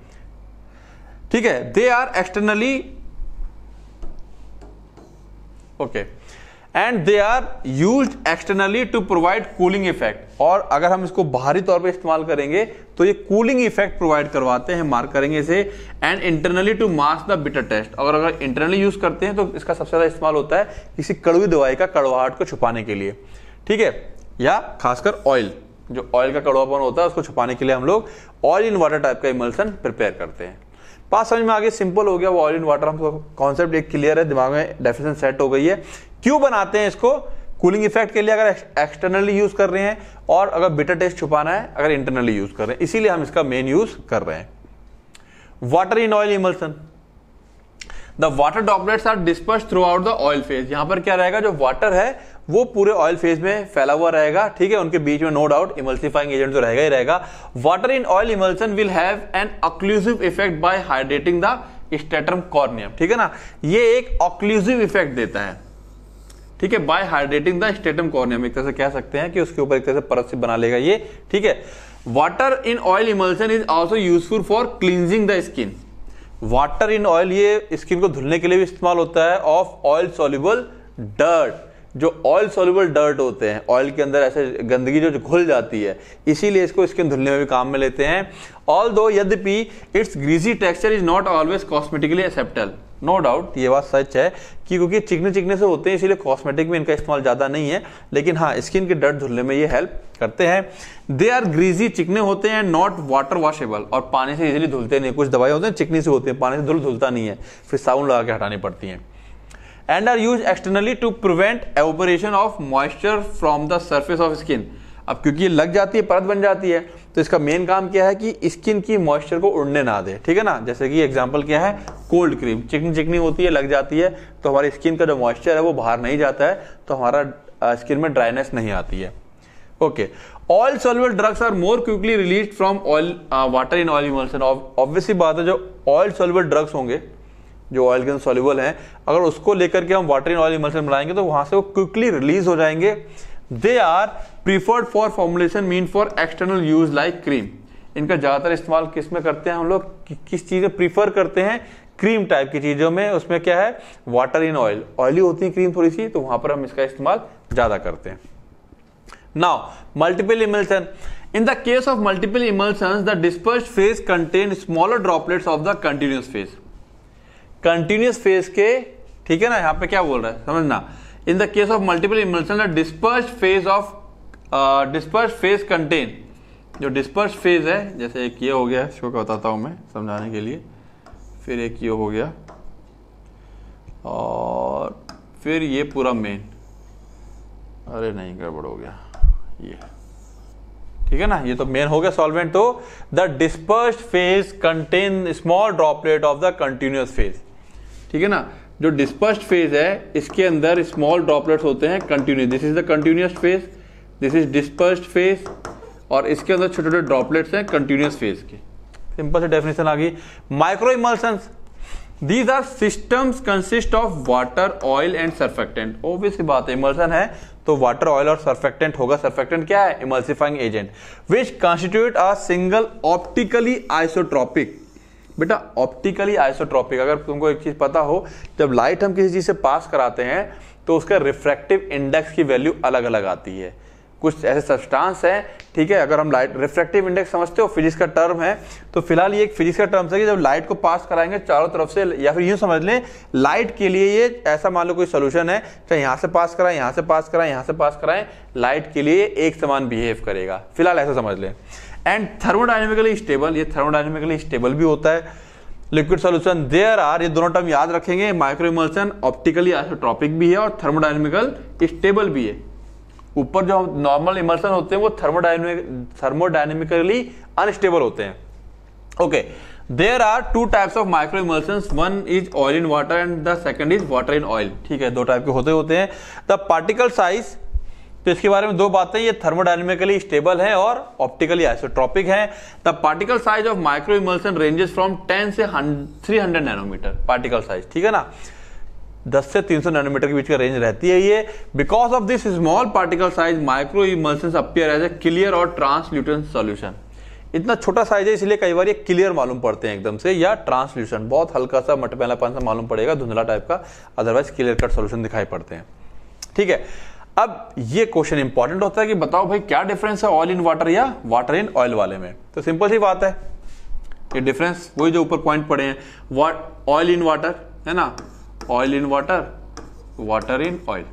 ठीक है they are externally okay and they are use externally to provide cooling effect और अगर हम इसको बाहरी तौर पर इस्तेमाल करेंगे तो ये कूलिंग इफेक्ट प्रोवाइड करवाते हैं मार्क करेंगे इसे and internally to mask the bitter taste और अगर इंटरनली यूज करते हैं तो इसका सबसे ज्यादा इस्तेमाल होता है किसी कड़वी दवाई का कड़वाहट को छुपाने के लिए ठीक है या खासकर ऑयल जो ऑयल का कड़वापन होता है उसको छुपाने के लिए हम लोग ऑयल इन वाटर टाइप का इमल्सन प्रिपेयर करते हैं बात समझ में आ गई सिंपल हो गया ऑयल इन वाटर हमको कॉन्सेप्ट एक क्लियर है दिमाग में डेफिनेशन सेट हो गई है क्यों बनाते हैं इसको कूलिंग इफेक्ट के लिए अगर एक्सटर्नली यूज कर रहे हैं और अगर बिटर टेस्ट छुपाना है अगर इंटरनली यूज कर रहे हैं इसीलिए हम इसका मेन यूज कर रहे हैं water in oil emulsion the water droplets are disperse throughout the oil phase यहां पर क्या रहेगा जो वाटर है वो पूरे ऑयल फेज में फैला हुआ रहेगा ठीक है उनके बीच में नो डाउट इमल्सिफाइंग एजेंट तो रहेगा ही रहेगा water in oil emulsion will have an occlusive effect by hydrating the stratum corneum ठीक है ना ये एक ऑक्लूसिव इफेक्ट देता है ठीक है by hydrating the stratum corneum एक तरह से कह सकते हैं कि उसके ऊपर एक तरह से परत बना लेगा ये ठीक है water in oil emulsion is also useful for cleansing the skin water in oil ये स्किन को धुलने के लिए भी इस्तेमाल होता है ऑफ ऑयल सोल्यूबल डर्ट जो ऑयल सोल्यूबल डर्ट होते हैं ऑयल के अंदर ऐसे गंदगी जो घुल जाती है इसीलिए इसको स्किन धुलने में भी काम में लेते हैं ऑल दो यद्यपि its greasy texture is not always cosmetically acceptable no doubt ये बात सच है कि क्योंकि चिकने चिकने से होते हैं इसीलिए कॉस्मेटिक में इनका इस्तेमाल ज़्यादा नहीं है लेकिन हाँ स्किन के डर्ट धुलने में ये हेल्प करते हैं दे आर ग्रीजी चिकने होते हैं नॉट वाटर वॉशेबल और पानी से इजिली धुलते नहीं कुछ दवाई होते हैं चिकनी से होते हैं पानी से धुल धुलता नहीं है फिर साबुन लगा के हटानी पड़ती है and are use externally to prevent evaporation of moisture from the surface of skin अब क्योंकि ये लग जाती है परत बन जाती है तो इसका मेन काम क्या है कि स्किन की मॉइस्चर को उड़ने ना दे ठीक है ना जैसे कि एग्जाम्पल क्या है कोल्ड क्रीम चिकनी चिकनी होती है लग जाती है तो हमारी स्किन का जो मॉइस्चर है वो बाहर नहीं जाता है तो हमारा स्किन में ड्राइनेस नहीं आती है okay oil soluble drugs are more quickly release from oil water in oil emulsion obviously बात है जो ऑयल सोलबल ड्रग्स होंगे जो ऑयल के सॉल्यूबल हैं अगर उसको लेकर के हम वाटर इन ऑयल इमल्सन बनाएंगे तो वहां से वो क्विकली रिलीज हो जाएंगे they are preferred for formulation mean for external use like cream इनका ज़्यादातर इस्तेमाल किस में करते हैं हम लोग कि, किस चीज़ें प्रीफर करते हैं क्रीम टाइप की चीज़ों में उसमें क्या है वाटर इन ऑयल ऑयली होती है क्रीम थोड़ी सी तो वहां पर हम इसका इस्तेमाल ज़्यादा करते हैं now multiple emulsion in the case of multiple emulsion the disperse phase contain smaller droplets of the continuous phase continuous phase के ठीक है ना यहाँ पे क्या बोल रहा है समझना in the case of multiple emulsion disperse phase of disperse phase contain जो डिस्पर्स फेज है जैसे एक ये हो गया शो का बताता हूँ मैं समझाने के लिए फिर एक ये हो गया और फिर ये पूरा मेन अरे नहीं गड़बड़ हो गया ये ठीक है ना ये तो मेन हो गया सॉल्वेंट तो the disperse phase contain small droplet of the continuous phase ठीक है ना जो डिस्पर्स्ड फेज है इसके अंदर स्मॉल ड्रॉपलेट्स होते हैं continuous this is the continuous phase this is dispersed phase और इसके अंदर छोटे छोटे ड्रॉपलेट्स हैं कंटिन्यूस फेज के सिंपल से डेफिनेशन आ गई micro emulsions these are systems consist of water oil and surfactant obvious बात है इमल्सन है तो वाटर ऑयल और सर्फेक्टेंट होगा सर्फेक्टेंट क्या है emulsifying agent which constitute a single optically isotropic बेटा ऑप्टिकली आइसोट्रॉपिक अगर तुमको एक चीज पता हो जब लाइट हम किसी चीज से पास कराते हैं तो उसका रिफ्रैक्टिव इंडेक्स की वैल्यू अलग अलग आती है कुछ ऐसे सब्सटेंस हैं ठीक है अगर हम लाइट रिफ्रैक्टिव इंडेक्स समझते हो फिजिक्स का टर्म है तो फिलहाल ये एक फिजिक्स का टर्म है कि जब लाइट को पास कराएंगे चारों तरफ से या फिर यूं समझ लें लाइट के लिए ये ऐसा मान लो कोई सोल्यूशन है चाहे यहां से पास कराएं यहां से पास कराएं यहां से पास कराएं लाइट के लिए एक समान बिहेव करेगा फिलहाल ऐसा समझ लें एंड थर्मोडाइनमिकली स्टेबल ये थर्मोडाइनमिकली स्टेबल भी होता है लिक्विड सोल्यूशन देयर आर ये दोनों टर्म याद रखेंगे माइक्रो इमल्सन ऑप्टिकली आइसोट्रॉपिक भी है और थर्मोडाइनमिकल स्टेबल भी है ऊपर जो नॉर्मल इमल्सन होते हैं वो थर्मोडाइनमिक थर्मोडाइनमिकली अनस्टेबल होते हैं okay there are two types of micro emulsion one is oil in water and the second is water in oil ठीक है दो टाइप के होते होते हैं द पार्टिकल साइज तो इसके बारे में दो बातें ये थर्मोडाइनमिकली स्टेबल है और ऑप्टिकली आइसोट्रॉपिक है the particle size of micro emulsion ranges from 10 से 300 नैनोमीटर पार्टिकल साइज ठीक है ना 10 से 300 नैनोमीटर के बीच का रेंज रहती है ये because of this small particle size micro emulsion appear as a clear और ट्रांसल्यूटेंट सोल्यूशन इतना छोटा साइज है इसलिए कई बार ये क्लियर मालूम पड़ते हैं एकदम से या ट्रांसल्यूशन बहुत हल्का सा मटमैलापन सा मालूम पड़ेगा धुंधला टाइप का अदरवाइज क्लियर कट सोल्यूशन दिखाई पड़ते हैं ठीक है अब ये क्वेश्चन इंपॉर्टेंट होता है कि बताओ भाई क्या डिफरेंस है ऑयल इन वाटर या वाटर इन ऑयल वाले में तो सिंपल सी बात है ये डिफरेंस वही जो ऊपर पॉइंट पड़े हैं ऑयल इन वाटर है ना oil in water water in oil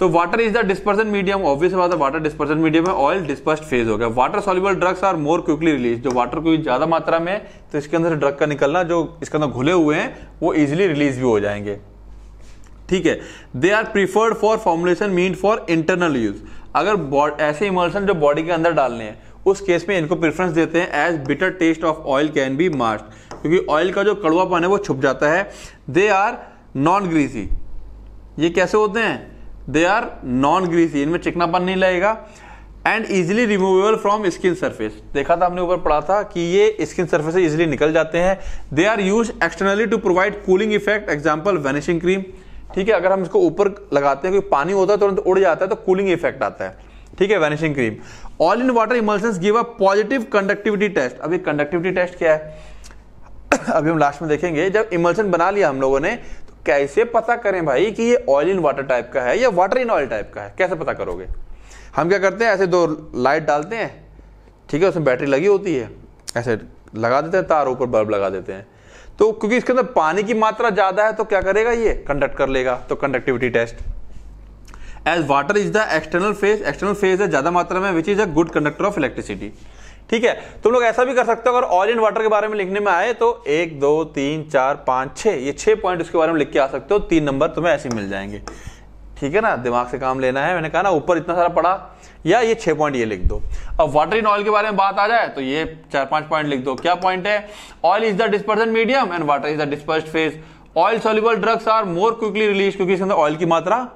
तो water is the dispersion medium obvious बात है वाटर डिस्पर्सन मीडियम है ऑयल डिस्पर्स फेज हो गया water soluble drugs are more quickly release जो वाटर कोई ज्यादा मात्रा में तो इसके अंदर ड्रग का निकलना जो इसके अंदर घुले हुए हैं वो इजिली रिलीज भी हो जाएंगे ठीक है they are preferred for formulation mean for internal use अगर ऐसे इमोशन जो बॉडी के अंदर डालने हैं उस केस में इनको प्रेफरेंस देते हैं as bitter taste of oil can be masked क्योंकि ऑयल का जो कड़वापन है वो छुप जाता है दे आर नॉन ग्रीसी ये कैसे होते हैं दे आर नॉन ग्रीसी इनमें चिकनापन नहीं लगेगा and easily removable from skin surface देखा था हमने ऊपर पढ़ा था कि ये स्किन सर्फेस से इजिली निकल जाते हैं they are use externally to provide cooling effect example vanishing cream ठीक है अगर हम इसको ऊपर लगाते हैं कोई पानी होता है तुरंत उड़ जाता है तो कूलिंग इफेक्ट आता है ठीक है vanishing cream oil in water emulsion give a positive conductivity test अब कंडक्टिविटी टेस्ट क्या है अभी हम लास्ट में देखेंगे जब इमल्सन बना लिया हम लोगों ने तो कैसे पता करें भाई कि ये ऑयल इन वाटर टाइप का है या वाटर इन ऑयल टाइप का है कैसे पता करोगे हम क्या करते हैं ऐसे दो लाइट डालते हैं ठीक है उसमें बैटरी लगी होती है ऐसे लगा देते हैं तार ऊपर बल्ब लगा देते हैं तो क्योंकि इसके अंदर पानी की मात्रा ज्यादा है तो क्या करेगा ये कंडक्ट कर लेगा तो conductivity test as water is the external phase external phase है ज्यादा मात्रा में which is a good conductor of electricity ठीक है तुम लोग ऐसा भी कर सकते हो अगर ऑल इन वाटर के बारे में लिखने में आए तो एक दो तीन चार पांच छह ये छह पॉइंट उसके बारे में लिख के आ सकते हो तीन नंबर तुम्हें ऐसे मिल जाएंगे ठीक है ना दिमाग से काम लेना है मैंने कहा ना ऊपर इतना सारा पढ़ा या ये छह पॉइंट ये लिख दो अब वाटर इन ऑयल के बारे में बात आ जाए तो ये चार पांच पॉइंट लिख दो क्या पॉइंट है oil is the dispersion medium and water is the disperse phase oil soluble drugs are more quickly release क्योंकि इसके अंदर ऑयल की मात्रा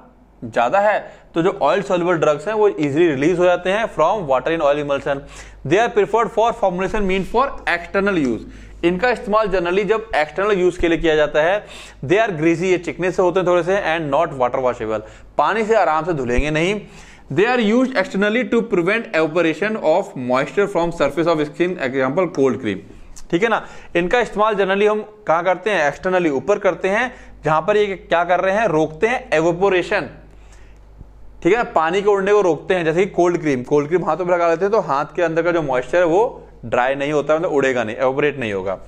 ज़्यादा है तो जो ऑयल सोल्यूबल ड्रग्स हैं वो इजीली रिलीज हो जाते हैं from water in oil emulsion they are preferred for formulation mean for external use इनका इस्तेमाल जनरली जब एक्सटर्नल यूज के लिए किया जाता है दे आर ग्रीसी ये चिकने से होते हैं थोड़े से एंड नॉट वाटर वॉशेबल पानी से आराम से धुलेंगे नहीं they are use externally to prevent evaporation of moisture from surface of skin example cold cream ठीक है ना इनका इस्तेमाल जनरली हम कहा करते हैं एक्सटर्नली ऊपर करते हैं जहां पर ये क्या कर रहे हैं रोकते हैं एवोपोरेशन ठीक है ना पानी के उड़ने को रोकते हैं जैसे कि कोल्ड क्रीम कोल्ड क्रीम हाथों पर लगा लेते हैं तो हाथ के अंदर का जो मॉइस्चर है वो ड्राई नहीं होता मतलब उड़ेगा नहीं एवोपरेट नहीं होगा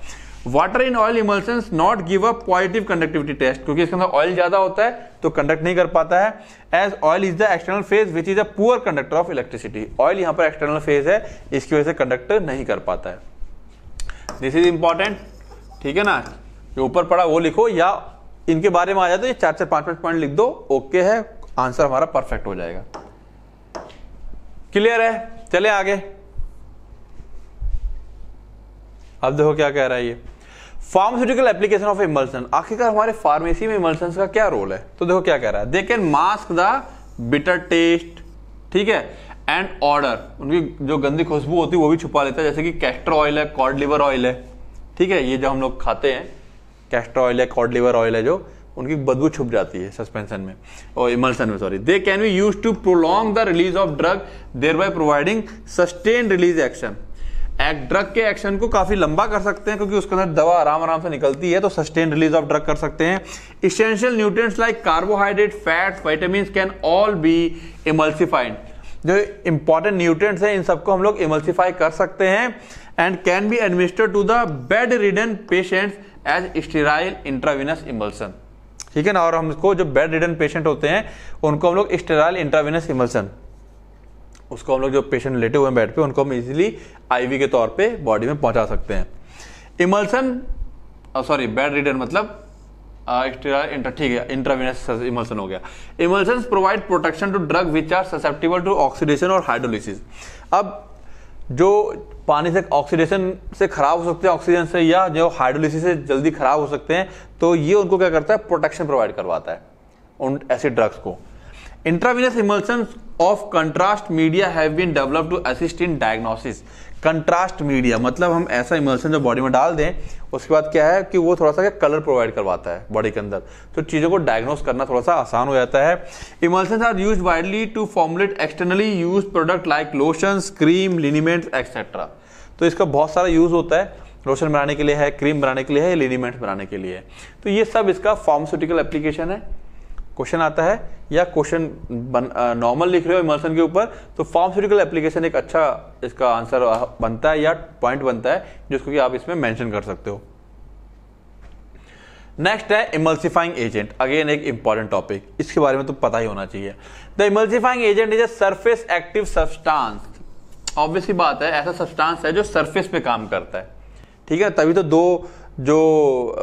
water in oil emulsion not give up positive conductivity test क्योंकि इसके अंदर ऑयल ज्यादा होता है तो कंडक्ट नहीं कर पाता है as oil is the external phase which is a poor conductor of electricity oil यहां पर एक्सटर्नल फेज है इसकी वजह से कंडक्ट नहीं कर पाता है दिस इज इंपॉर्टेंट ठीक है ना जो ऊपर पड़ा वो लिखो या इनके बारे में आ जाए तो ये चार चार पांच पांच पॉइंट लिख दो ओके है आंसर हमारा परफेक्ट हो जाएगा क्लियर है चले आगे अब देखो क्या कह रहा है ये फार्मास्यूटिकल एप्लीकेशन ऑफ इमल्सन आखिरकार हमारे फार्मेसी में इमल्सन का क्या रोल है तो देखो क्या कह रहा है they can mask the bitter taste ठीक है एंड ऑर्डर उनकी जो गंदी खुशबू होती है वो भी छुपा लेता है जैसे कि कैस्टर ऑयल है कॉर्ड लिवर ऑयल है ठीक है ये जो हम लोग खाते हैं कैस्टर ऑयल है कॉर्ड लिवर ऑयल है जो उनकी बदबू छुप जाती है सस्पेंशन में और इमल्सन में sorry they can be use to prolong the release of drug there by providing sustain release action एक ड्रग के एक्शन को काफ़ी लंबा कर सकते हैं क्योंकि उसके अंदर दवा आराम आराम से निकलती है तो सस्टेन रिलीज ऑफ ड्रग कर सकते हैं essential nutrients like carbohydrate fat vitamin can all be emulsified जो इंपॉर्टेंट न्यूट्रिएंट्स हैं इन सबको हम लोग इमल्सिफाई कर सकते हैं and can be administered to the bedridden patients as sterile intravenous emulsion ठीक है ना और हमको जो बेड रिडन पेशेंट होते हैं उनको हम लोग स्टेराइल इंट्राविनस इमल्सन उसको हम लोग जो पेशेंट लेटे हुए हैं बेड पे उनको हम इजीली आईवी के तौर पे बॉडी में पहुंचा सकते हैं इमल्सन सॉरी बेड रिटर्न मतलब ठीक है इंट्रावीनस इमल्सन हो गया emulsion provide protection to drug which are susceptible to oxidation और हाइड्रोलिसिस अब जो पानी से ऑक्सीडेशन से खराब हो सकते हैं ऑक्सीजन से या जो हाइड्रोलिसिस से जल्दी खराब हो सकते हैं तो ये उनको क्या करता है प्रोटेक्शन प्रोवाइड करवाता है उन ऐसे ड्रग्स को intravenous emulsion of contrast media have been develop to assist in diagnosis contrast media मतलब हम ऐसा इमल्सन जो बॉडी में डाल दें उसके बाद क्या है कि वो थोड़ा सा कलर प्रोवाइड करवाता है बॉडी के अंदर तो चीज़ों को डायग्नोस करना थोड़ा सा आसान हो जाता है emulsion are use widely to formulate externally use product like lotion cream liniment etcetera तो इसका बहुत सारा यूज़ होता है लोशन बनाने के लिए है क्रीम बनाने के लिए है लिनिमेंट्स बनाने के लिए है तो ये सब इसका फार्मास्यूटिकल एप्लीकेशन है क्वेश्चन आता है या क्वेश्चन नॉर्मल लिख रहे हो इमर्सन के ऊपर तो फार्मास्यूटिकल एप्लीकेशन एक अच्छा इसका आंसर बनता है या पॉइंट बनता है जिसको कि आप इसमें मेंशन कर सकते हो नेक्स्ट है इमल्सिफाइंग एजेंट अगेन एक इंपॉर्टेंट टॉपिक इसके बारे में तो पता ही होना चाहिए the emulsifying agent is a surface active substance obviously बात है ऐसा सब्सटांस है जो सरफेस पे काम करता है ठीक है तभी तो दो जो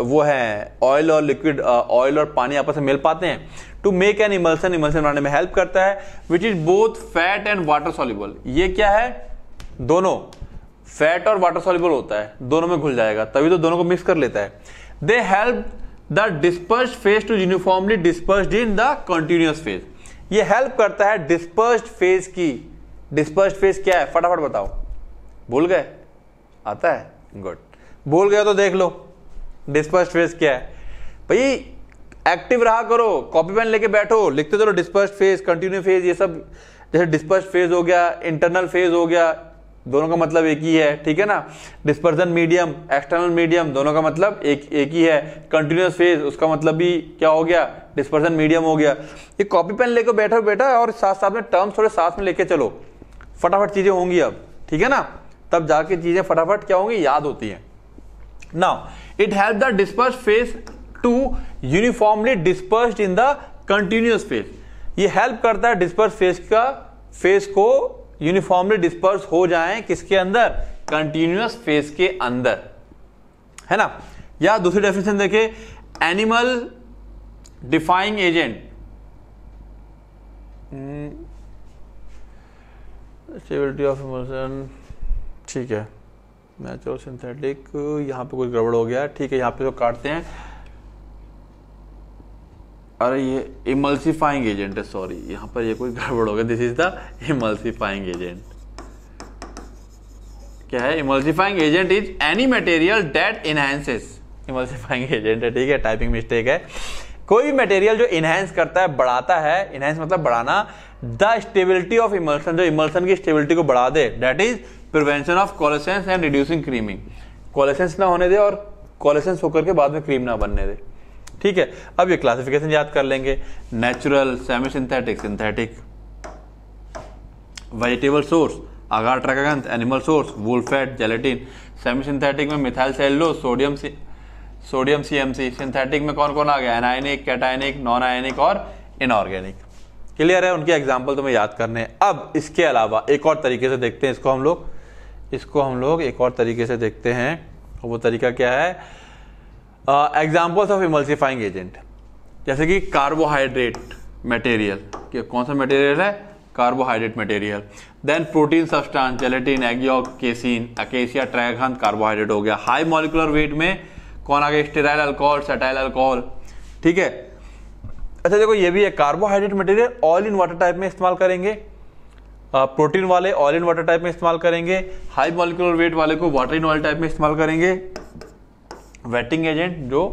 वो है ऑयल और लिक्विड ऑयल uh, और पानी आपस में मिल पाते हैं to make an emulsion emulsion बनाने में हेल्प करता है which is both fat and water soluble ये क्या है दोनों फैट और वाटर सॉल्यूबल होता है दोनों में घुल जाएगा तभी तो दोनों को मिक्स कर लेता है they help the disperse phase to uniformly disperse in the continuous phase ये हेल्प करता है डिस्पर्स फेज की डिस्पर्स फेज क्या है फटाफट बताओ भूल गए आता है गुड भूल गए तो देख लो डिस्पर्स फेज क्या है भाई एक्टिव रहा करो कॉपी पेन लेके बैठो लिखते चलो तो डिस्पर्स फेज कंटिन्यू फेज ये सब जैसे डिस्पर्स फेज हो गया इंटरनल फेज हो गया दोनों का मतलब एक ही है ठीक है ना डिस्पर्जन मीडियम एक्सटर्नल मीडियम दोनों का मतलब एक एक ही है कंटिन्यूस फेज उसका मतलब भी क्या हो गया डिस्पर्जन मीडियम हो गया ये कॉपी पेन लेकर बैठो बेटा और साथ साथ में टर्म्स थोड़े साथ में लेके चलो फटाफट चीजें होंगी अब ठीक है ना तब जाके चीजें फटाफट क्या होंगी याद होती हैं ना it help the disperse phase to uniformly disperse in the continuous phase ये हेल्प करता है डिस्पर्स फेस का फेस को यूनिफॉर्मली डिस्पर्स हो जाए किसके अंदर कंटिन्यूस फेस के अंदर है ना या दूसरी डेफिनेशन देखे emulsifying agent stability of emulsion ठीक है नेचुरल सिंथेटिक यहाँ पे कुछ गड़बड़ हो गया ठीक है यहाँ पे तो काटते हैं अरे ये इमल्सिफाइंग एजेंट है सॉरी यहाँ पर ये कोई गड़बड़ हो गया this is the emulsifying agent क्या है emulsifying agent is any material that enhances emulsifying agent है ठीक है टाइपिंग मिस्टेक है कोई भी मटेरियल जो इनहेंस करता है बढ़ाता है इनहेंस मतलब बढ़ाना द स्टेबिलिटी ऑफ इमल्सन जो इमल्सन की स्टेबिलिटी को बढ़ा दे that is prevention of coalescence and reducing creaming coalescence ना होने दे और कॉलेसेंस होकर के बाद में क्रीम ना बनने दे ठीक है अब ये क्लासिफिकेशन याद कर लेंगे natural semi synthetic synthetic vegetable source agar tragacanth animal source wool fat gelatin semi synthetic में methyl cellulose sodium C sodium CMC synthetic में कौन कौन आ गया एनायनिक कैटाइनिक नॉन आयनिक और इनऑर्गेनिक क्लियर है उनके एग्जाम्पल तुम्हें तो याद करने हैं अब इसके अलावा एक और तरीके से देखते हैं इसको हम लोग इसको हम लोग एक और तरीके से देखते हैं वो तरीका क्या है एग्जाम्पल्स ऑफ इमल्सिफाइंग एजेंट जैसे कि कार्बोहाइड्रेट मटेरियल कौन सा मटेरियल है carbohydrate material then protein substance gelatin एग्योग केसिन अकेशिया ट्रैगन कार्बोहाइड्रेट हो गया हाई मॉलिकुलर वेट में कौन आ गया स्टेराइल अल्कोहल सेटाइल अल्कोहल ठीक है अच्छा देखो ये भी है carbohydrate material oil in water type में इस्तेमाल करेंगे प्रोटीन वाले ऑयल इन वाटर टाइप में इस्तेमाल करेंगे हाई मॉलिकुलर वेट वाले को वाटर इन ऑयल टाइप में इस्तेमाल करेंगे वेटिंग एजेंट जो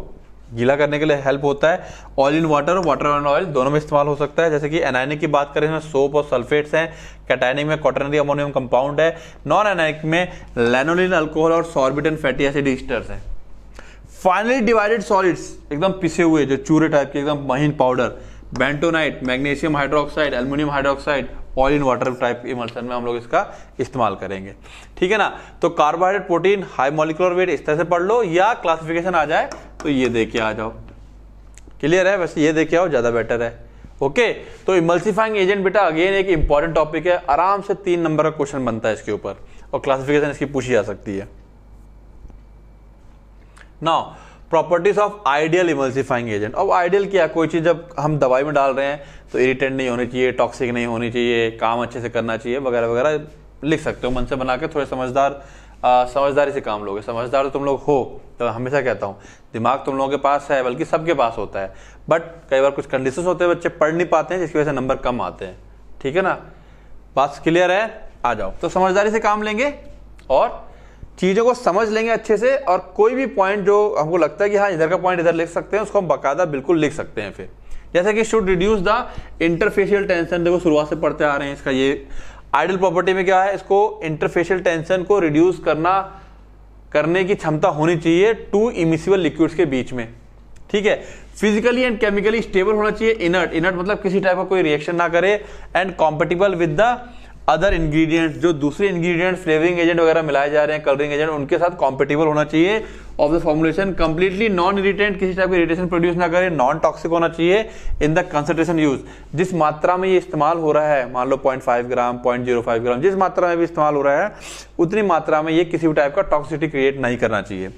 गीला करने के लिए हेल्प होता है oil in water water and oil दोनों में इस्तेमाल हो सकता है जैसे कि एनाइनिक की बात करें इसमें सोप और सल्फेट्स हैं कैटाइनिक में कॉटनरी अमोनियम कंपाउंड है नॉन एनाइनिक में लेनोलिन अल्कोहल और sorbitan and fatty acid esters हैं फाइनली डिवाइडेड सॉलिड्स एकदम पिसे हुए जो चूरे टाइप के एकदम महीन powder bentonite magnesium hydroxide aluminium hydroxide oil in water type emulsion में हम लोग इसका इस्तेमाल करेंगे ठीक है ना तो carbohydrate protein high molecular weight इस तरह से पढ़ लो या क्लासिफिकेशन आ जाए तो ये देखिए आ जाओ क्लियर है वैसे ये दे आओ ज़्यादा बेटर है ओके तो इमल्सिफाइंग एजेंट बेटा अगेन एक इंपॉर्टेंट टॉपिक है आराम से तीन नंबर का क्वेश्चन बनता है इसके ऊपर और क्लासिफिकेशन इसकी पूछी जा सकती है now properties of ideal emulsifying agent अब आइडियल क्या कोई चीज़ जब हम दवाई में डाल रहे हैं तो इरिटेंट नहीं होनी चाहिए टॉक्सिक नहीं होनी चाहिए काम अच्छे से करना चाहिए वगैरह वगैरह लिख सकते हो मन से बना के थोड़े समझदार आ, समझदारी से काम लोगे समझदार तो तुम लोग हो तो हमेशा कहता हूँ दिमाग तुम लोगों के पास है बल्कि सबके पास होता है बट कई बार कुछ कंडीशन होते हैं बच्चे पढ़ नहीं पाते हैं जिसकी वजह से नंबर कम आते हैं ठीक है ना बात क्लियर है आ जाओ तो समझदारी से काम लेंगे और चीज़ों को समझ लेंगे अच्छे से और कोई भी पॉइंट जो हमको लगता है कि हाँ इधर का पॉइंट इधर लिख सकते हैं उसको हम बकायदा बिल्कुल लिख सकते हैं फिर जैसे कि should reduce the interfacial tension देखो शुरुआत से पढ़ते आ रहे हैं इसका ये आइडल प्रॉपर्टी में क्या है इसको इंटरफेशियल टेंशन को रिड्यूस करना करने की क्षमता होनी चाहिए टू इमिसिबल लिक्विड्स के बीच में ठीक है फिजिकली एंड केमिकली स्टेबल होना चाहिए इनर्ट इनर्ट मतलब किसी टाइप का कोई रिएक्शन ना करे and compatible with the other ingredients जो दूसरे इंग्रेडिएंट्स फ्लेवरिंग एजेंट वगैरह मिलाए जा रहे हैं कलरिंग एजेंट उनके साथ कॉम्पेटेबल होना चाहिए of the formulation completely non irritant किसी टाइप का इरिटेशन प्रोड्यूस ना करे नॉन टॉक्सिक होना चाहिए इन द कंसेंट्रेशन यूज जिस मात्रा में ये इस्तेमाल हो रहा है मान लो फाइव ग्राम फाइव ग्राम जिस मात्रा में भी इस्तेमाल हो रहा है उतनी मात्रा में ये किसी भी टाइप का टॉक्सिटी क्रिएट नहीं करना चाहिए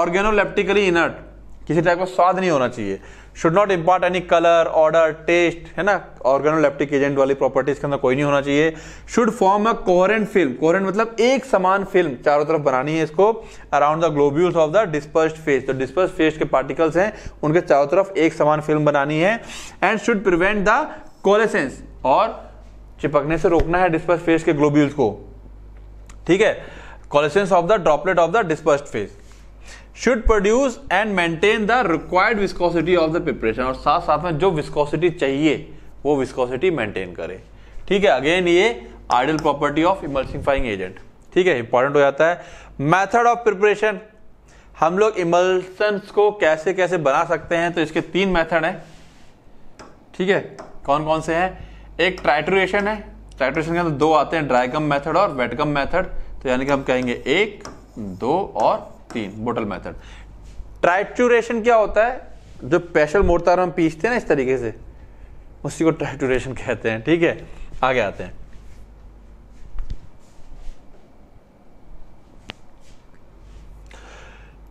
ऑर्गेनोलेप्टिकली इनर्ट किसी टाइप का स्वाद नहीं होना चाहिए should not impart any colour odour taste है ना ऑर्गेनोलेप्टिक एजेंट वाली प्रॉपर्टीज के अंदर कोई नहीं होना चाहिए should form a coherent film coherent मतलब एक समान फिल्म चारों तरफ बनानी है इसको around the globules of the dispersed phase तो डिस्पर्स फेस के पार्टिकल्स हैं उनके चारों तरफ एक समान फिल्म बनानी है and should prevent the coalescence और चिपकने से रोकना है डिस्पर्स फेस के ग्लोब्यूल्स को ठीक है coalescence of the droplet of the dispersed phase should produce and maintain the required viscosity of the preparation और साथ साथ में जो विस्कोसिटी चाहिए वो विस्कोसिटी मेंटेन करे ठीक है अगेन ये ideal property of emulsifying agent ठीक है इंपॉर्टेंट हो जाता है मेथड ऑफ प्रिपरेशन हम लोग इमल्सन्स को कैसे कैसे बना सकते हैं तो इसके तीन मेथड है ठीक है कौन कौन से हैं एक ट्राइट्रेशन है ट्राइट्रेशन के अंदर दो आते हैं ड्राई मैथड मेथड और वेटकम मेथड तो यानी कि हम कहेंगे एक दो और तीन बोटल मेथड ट्राइट्यूरेशन क्या होता है जो स्पेशल मोर्तार हम पीसते हैं ना इस तरीके से उसी को ट्राइट्यूरेशन कहते हैं ठीक है आगे आते हैं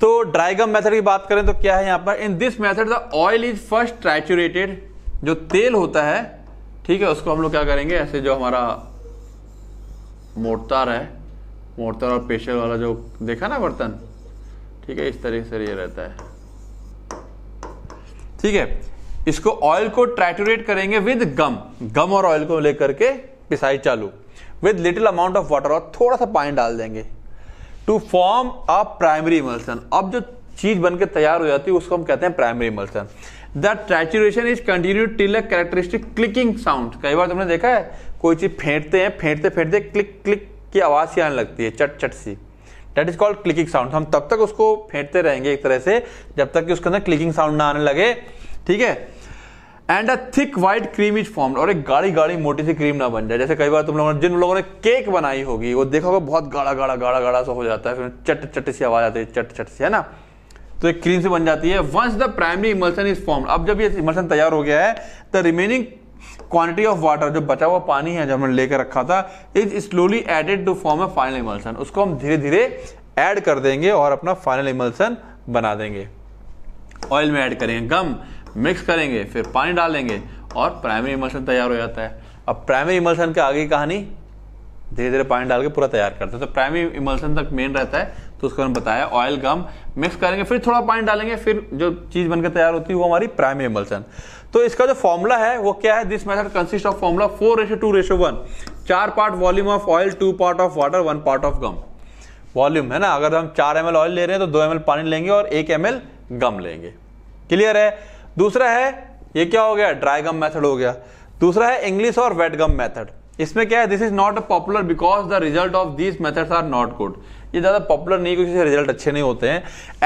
तो ड्राइगम मेथड की बात करें तो क्या है यहां पर in this method the oil is first triturated जो तेल होता है ठीक है उसको हम लोग क्या करेंगे ऐसे जो हमारा मोर्तार है मोर्तार और पेशल वाला जो देखा ना बर्तन ठीक है इस तरह से ये रहता है ठीक है इसको ऑयल को ट्रैटोरेट करेंगे विद गम गम और ऑयल को लेकर के पिसाई चालू with little amount of water और थोड़ा सा पानी डाल देंगे to form a primary emulsion अब जो चीज बनकर तैयार हो जाती है उसको हम कहते हैं primary emulsion the trituration is continue till a characteristic clicking sound कई बार तुमने देखा है कोई चीज फेंटते हैं फेंटते फेंटते क्लिक क्लिक की आवाज ही आने लगती है चट चट सी that is called clicking sound हम तब तक उसको फेंटते रहेंगे एक तरह से जब तक कि उसके अंदर क्लिकिंग साउंड ना आने लगे ठीक है and a thick white cream is form और एक गाढ़ी गाढ़ी मोटी सी क्रीम ना बन जाए जैसे कई बार तुम लोगों ने जिन लोगों ने केक बनाई होगी वो देखा होगा बहुत गाढ़ा गाढ़ा गाढ़ा गाढ़ा सा हो जाता है फिर चट चट सी आवाज आती है चट चट सी है ना तो एक क्रीम से बन जाती है once the primary emulsion is form अब जब ये इमल्सन तैयार हो गया है the remaining quantity of water जो बचा हुआ पानी है जो हमने लेकर रखा था is slowly added to form a final emulsion उसको हम धीरे धीरे एड कर देंगे और अपना फाइनल इमल्सन बना देंगे ऑयल में ऐड करेंगे गम मिक्स करेंगे फिर पानी डालेंगे और प्राइमरी इमल्सन तैयार हो जाता है अब प्राइमरी इमल्सन के आगे कहानी धीरे धीरे पानी डाल के पूरा तैयार करते हैं तो प्राइमरी इमल्सन तक मेन रहता है तो उसको हमने बताया ऑयल गम मिक्स करेंगे फिर थोड़ा पानी डालेंगे फिर जो चीज़ बनकर तैयार होती है वो हमारी प्राइमरी इमल्सन तो इसका जो फॉर्मूला है वो क्या है this method consist of formula four ratio two ratio one चार part volume of oil two part of water one part of gum volume है ना अगर हम चार एम ऑयल ले रहे हैं तो दो एम पानी लेंगे और एक एम गम लेंगे क्लियर है दूसरा है ये क्या हो गया ड्राई गम मेथड हो गया दूसरा है इंग्लिश और वेट गम मेथड इसमें क्या है this is not a popular because the result of this methods are not good ये ज्यादा पॉपुलर नहीं क्योंकि रिजल्ट अच्छे नहीं होते हैं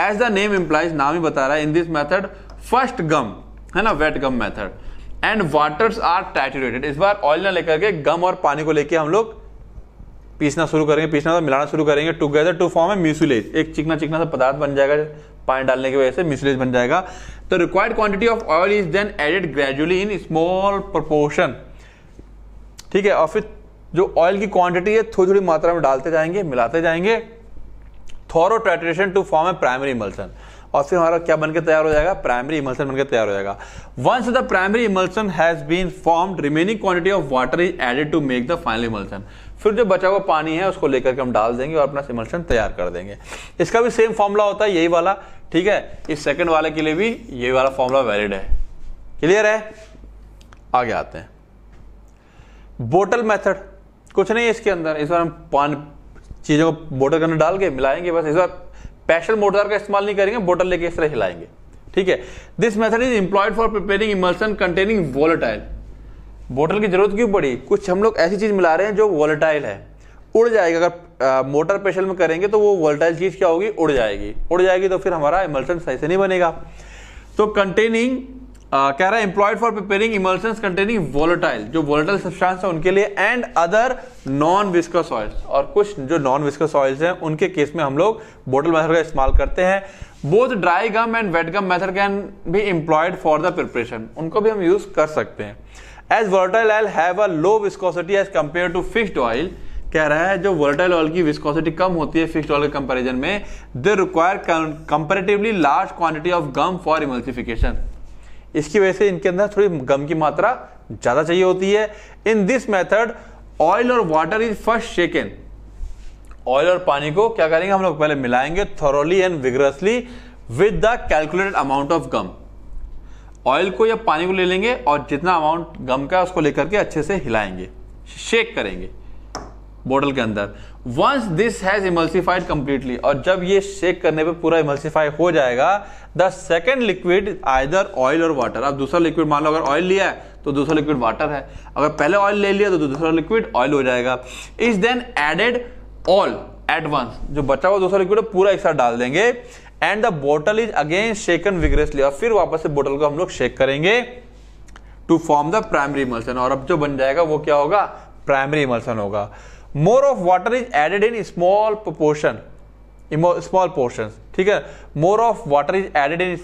एज द नेम इंप्लाइज नाम ही बता रहा है in this method first gum है ना wet gum method and waters are triturated इस बार ऑयल ना लेकर के गम और पानी को लेकर हम लोग पीसना शुरू करेंगे पीसना तो मिलाना शुरू करेंगे टुगेदर टू फॉर्म है म्यूसुलेज एक चिकना चिकना सा पदार्थ बन जाएगा पानी डालने की वजह से म्यूसुलेज बन जाएगा तो required quantity of oil is then added gradually in small proportion ठीक है और फिर जो ऑयल की क्वांटिटी है थोड़ी थोड़ी मात्रा में डालते जाएंगे मिलाते जाएंगे thorough titration to form a primary emulsion और फिर हमारा क्या बनकर तैयार हो जाएगा प्राइमरी इमल्सन बनकर तैयार हो जाएगा once the primary emulsion has been formed remaining quantity of water is added to make the final emulsion फिर जो बचा हुआ पानी है उसको लेकर के हम डाल देंगे और अपना इमल्सन तैयार कर देंगे इसका भी सेम फॉर्मूला होता है यही वाला ठीक है इस सेकंड वाले के लिए भी यही वाला फॉर्मूला वैलिड है क्लियर है आगे आते हैं बोटल मेथड कुछ नहीं है इसके अंदर इस बार हम पान चीज़ों को बोटल के अंदर डाल के मिलाएंगे बस इस बार स्पेशल मोटर का इस्तेमाल नहीं करेंगे बोटल लेके इस तरह हिलाएंगे ठीक है this method is employed for preparing emulsion containing volatile bottle की जरूरत क्यों पड़ी कुछ हम लोग ऐसी चीज मिला रहे हैं जो वॉलेटाइल है उड़ जाएगा अगर मोटर पेशल में करेंगे तो वो वॉलेटाइल चीज क्या होगी उड़ जाएगी उड़ जाएगी तो फिर हमारा इमल्सन सही से नहीं बनेगा तो कंटेनिंग कह रहा है employed for preparing emulsion containing volatile जो वोलेटाइल सब्सटेंस है उनके लिए and other non viscous oils और कुछ जो नॉन विस्कस ऑयल्स हैं उनके केस में हम लोग बोटल मेथड का इस्तेमाल करते हैं both dry gum and wet gum method can be employed for the preparation उनको भी हम यूज कर सकते हैं as volatile oil have a low viscosity as compare to fixed oil कह रहा है जो वर्टाइल ऑयल की विस्कोसिटी कम होती है फिक्स्ड ऑयल के कंपैरिजन में they require comparatively large quantity of gum for emulsification इसकी वजह से इनके अंदर थोड़ी गम की मात्रा ज़्यादा चाहिए होती है इन दिस मेथड ऑयल और water is first shaken oil और पानी को क्या करेंगे हम लोग पहले मिलाएंगे thoroughly and vigorously with the calculated amount of gum oil को या पानी को ले लेंगे और जितना अमाउंट गम का उसको लेकर के अच्छे से हिलाएंगे शेक करेंगे बोतल के अंदर once this has emulsified completely और जब ये शेक करने पे पूरा इमल्सिफाई हो जाएगा the second liquid either oil और वाटर आप दूसरा लिक्विड मान लो अगर ऑयल लिया है तो दूसरा लिक्विड वाटर है अगर पहले ऑयल ले लिया तो दूसरा लिक्विड ऑयल हो जाएगा is then added all advance जो बचा हुआ दूसरा लिक्विड पूरा एक साथ डाल देंगे and the bottle is again shaken vigorously और फिर वापस से बोटल को हम लोग शेक करेंगे to form the primary emulsion और अब जो बन जाएगा वो क्या होगा प्राइमरी इमल्सन होगा more of water is added in small proportion small portion ठीक है more of water is added in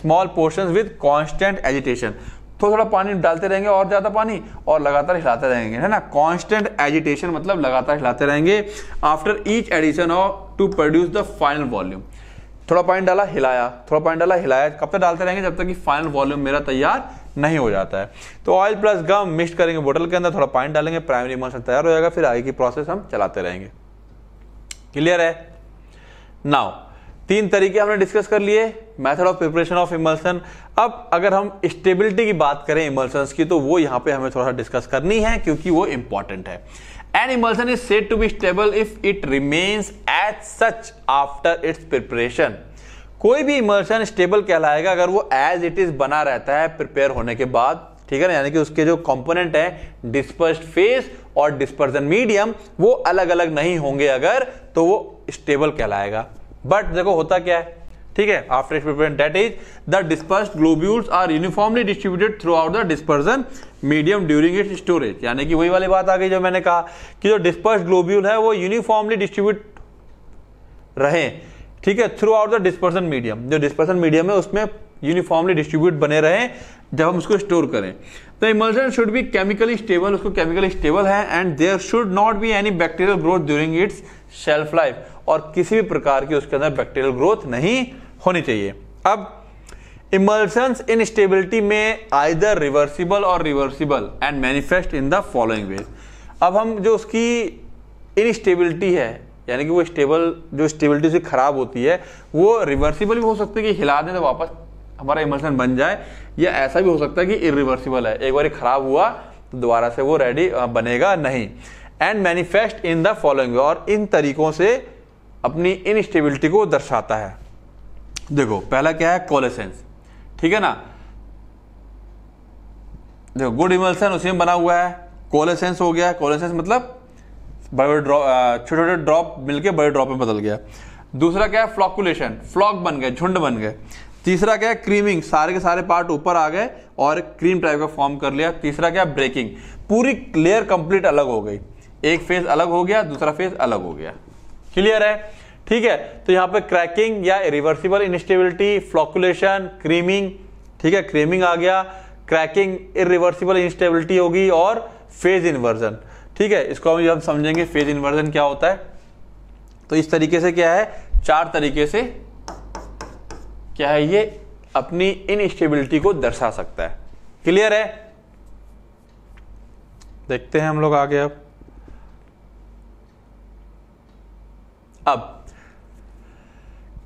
small portion with constant agitation थोड़ा थोड़ा पानी डालते रहेंगे और ज़्यादा पानी और लगातार हिलाते रहेंगे है ना कॉन्स्टेंट एजिटेशन मतलब लगातार हिलाते रहेंगे after each addition of to produce the final volume थोड़ा पानी डाला हिलाया थोड़ा पानी डाला हिलाया कब तक डालते रहेंगे जब तक कि फाइनल वॉल्यूम मेरा तैयार नहीं हो जाता है तो ऑयल प्लस गम मिक्स करेंगे बोतल के अंदर थोड़ा पानी डालेंगे प्राइमरी इमोशन तैयार हो जाएगा फिर आगे की प्रोसेस हम चलाते रहेंगे क्लियर है नाउ तीन तरीके हमने डिस्कस कर लिए method of preparation of emulsion अब अगर हम स्टेबिलिटी की बात करें इमल्सन की तो वो यहां पे हमें थोड़ा सा डिस्कस करनी है क्योंकि वो इंपॉर्टेंट है an emulsion is said to be stable if it remains at such after its preparation कोई भी इमर्शन स्टेबल कहलाएगा अगर वो एज इट इज बना रहता है प्रिपेयर होने के बाद ठीक है ना यानी कि उसके जो कंपोनेंट है डिस्पर्स फेस और डिस्पर्जन मीडियम वो अलग अलग नहीं होंगे अगर तो वो स्टेबल कहलाएगा बट देखो होता क्या है ठीक है after experiment that is the disperse globules are uniformly distributed throughout the dispersion medium during its storage यानी कि वही वाली बात आ गई जो मैंने कहा कि जो डिस्पर्स ग्लोब्यूल है वो यूनिफॉर्मली डिस्ट्रीब्यूट रहे ठीक है throughout the dispersion medium जो डिस्पर्सन मीडियम है उसमें यूनिफॉर्मली डिस्ट्रीब्यूट बने रहे जब हम उसको स्टोर करें तो emulsion should be chemically stable उसको केमिकली स्टेबल है and there should not be any bacterial growth during its shelf life और किसी भी प्रकार की उसके अंदर बैक्टीरियल ग्रोथ नहीं होनी चाहिए अब इमल्सन्स इन स्टेबिलिटी में आइदर रिवर्सिबल और reversible and manifest in the following ways अब हम जो उसकी इनस्टेबिलिटी है यानी कि वो स्टेबल जो स्टेबिलिटी से खराब होती है वो रिवर्सिबल भी हो सकती है कि हिला दें तो वापस हमारा इमोशन बन जाए या ऐसा भी हो सकता है कि इरिवर्सिबल है एक बार खराब हुआ तो दोबारा से वो रेडी बनेगा नहीं and manifest in the following और इन तरीकों से अपनी इनस्टेबिलिटी को दर्शाता है देखो पहला क्या है कोलेसेंस ठीक है ना देखो गुड इमल्सन उसी में बना हुआ है कोलेसेंस हो गया कोलेसेंस मतलब बायो ड्रॉप uh, छोटे छोटे ड्रॉप मिलके बड़े ड्रॉप में बदल गया दूसरा क्या है फ्लॉकुलेशन फ्लॉक बन गए झुंड बन गए तीसरा क्या है क्रीमिंग सारे के सारे पार्ट ऊपर आ गए और क्रीम टाइप का फॉर्म कर लिया तीसरा क्या ब्रेकिंग पूरी लेयर कंप्लीट अलग हो गई एक फेज अलग हो गया दूसरा फेज अलग हो गया क्लियर है ठीक है तो यहाँ पे क्रैकिंग या रिवर्सिबल इनस्टेबिलिटी फ्लॉकुलेशन क्रीमिंग ठीक है क्रीमिंग आ गया क्रैकिंग इरिवर्सिबल इंस्टेबिलिटी होगी और फेज इन्वर्जन ठीक है इसको अभी हम समझेंगे फेज इन्वर्जन क्या होता है तो इस तरीके से क्या है चार तरीके से क्या है ये अपनी इनस्टेबिलिटी को दर्शा सकता है क्लियर है देखते हैं हम लोग आगे अब अब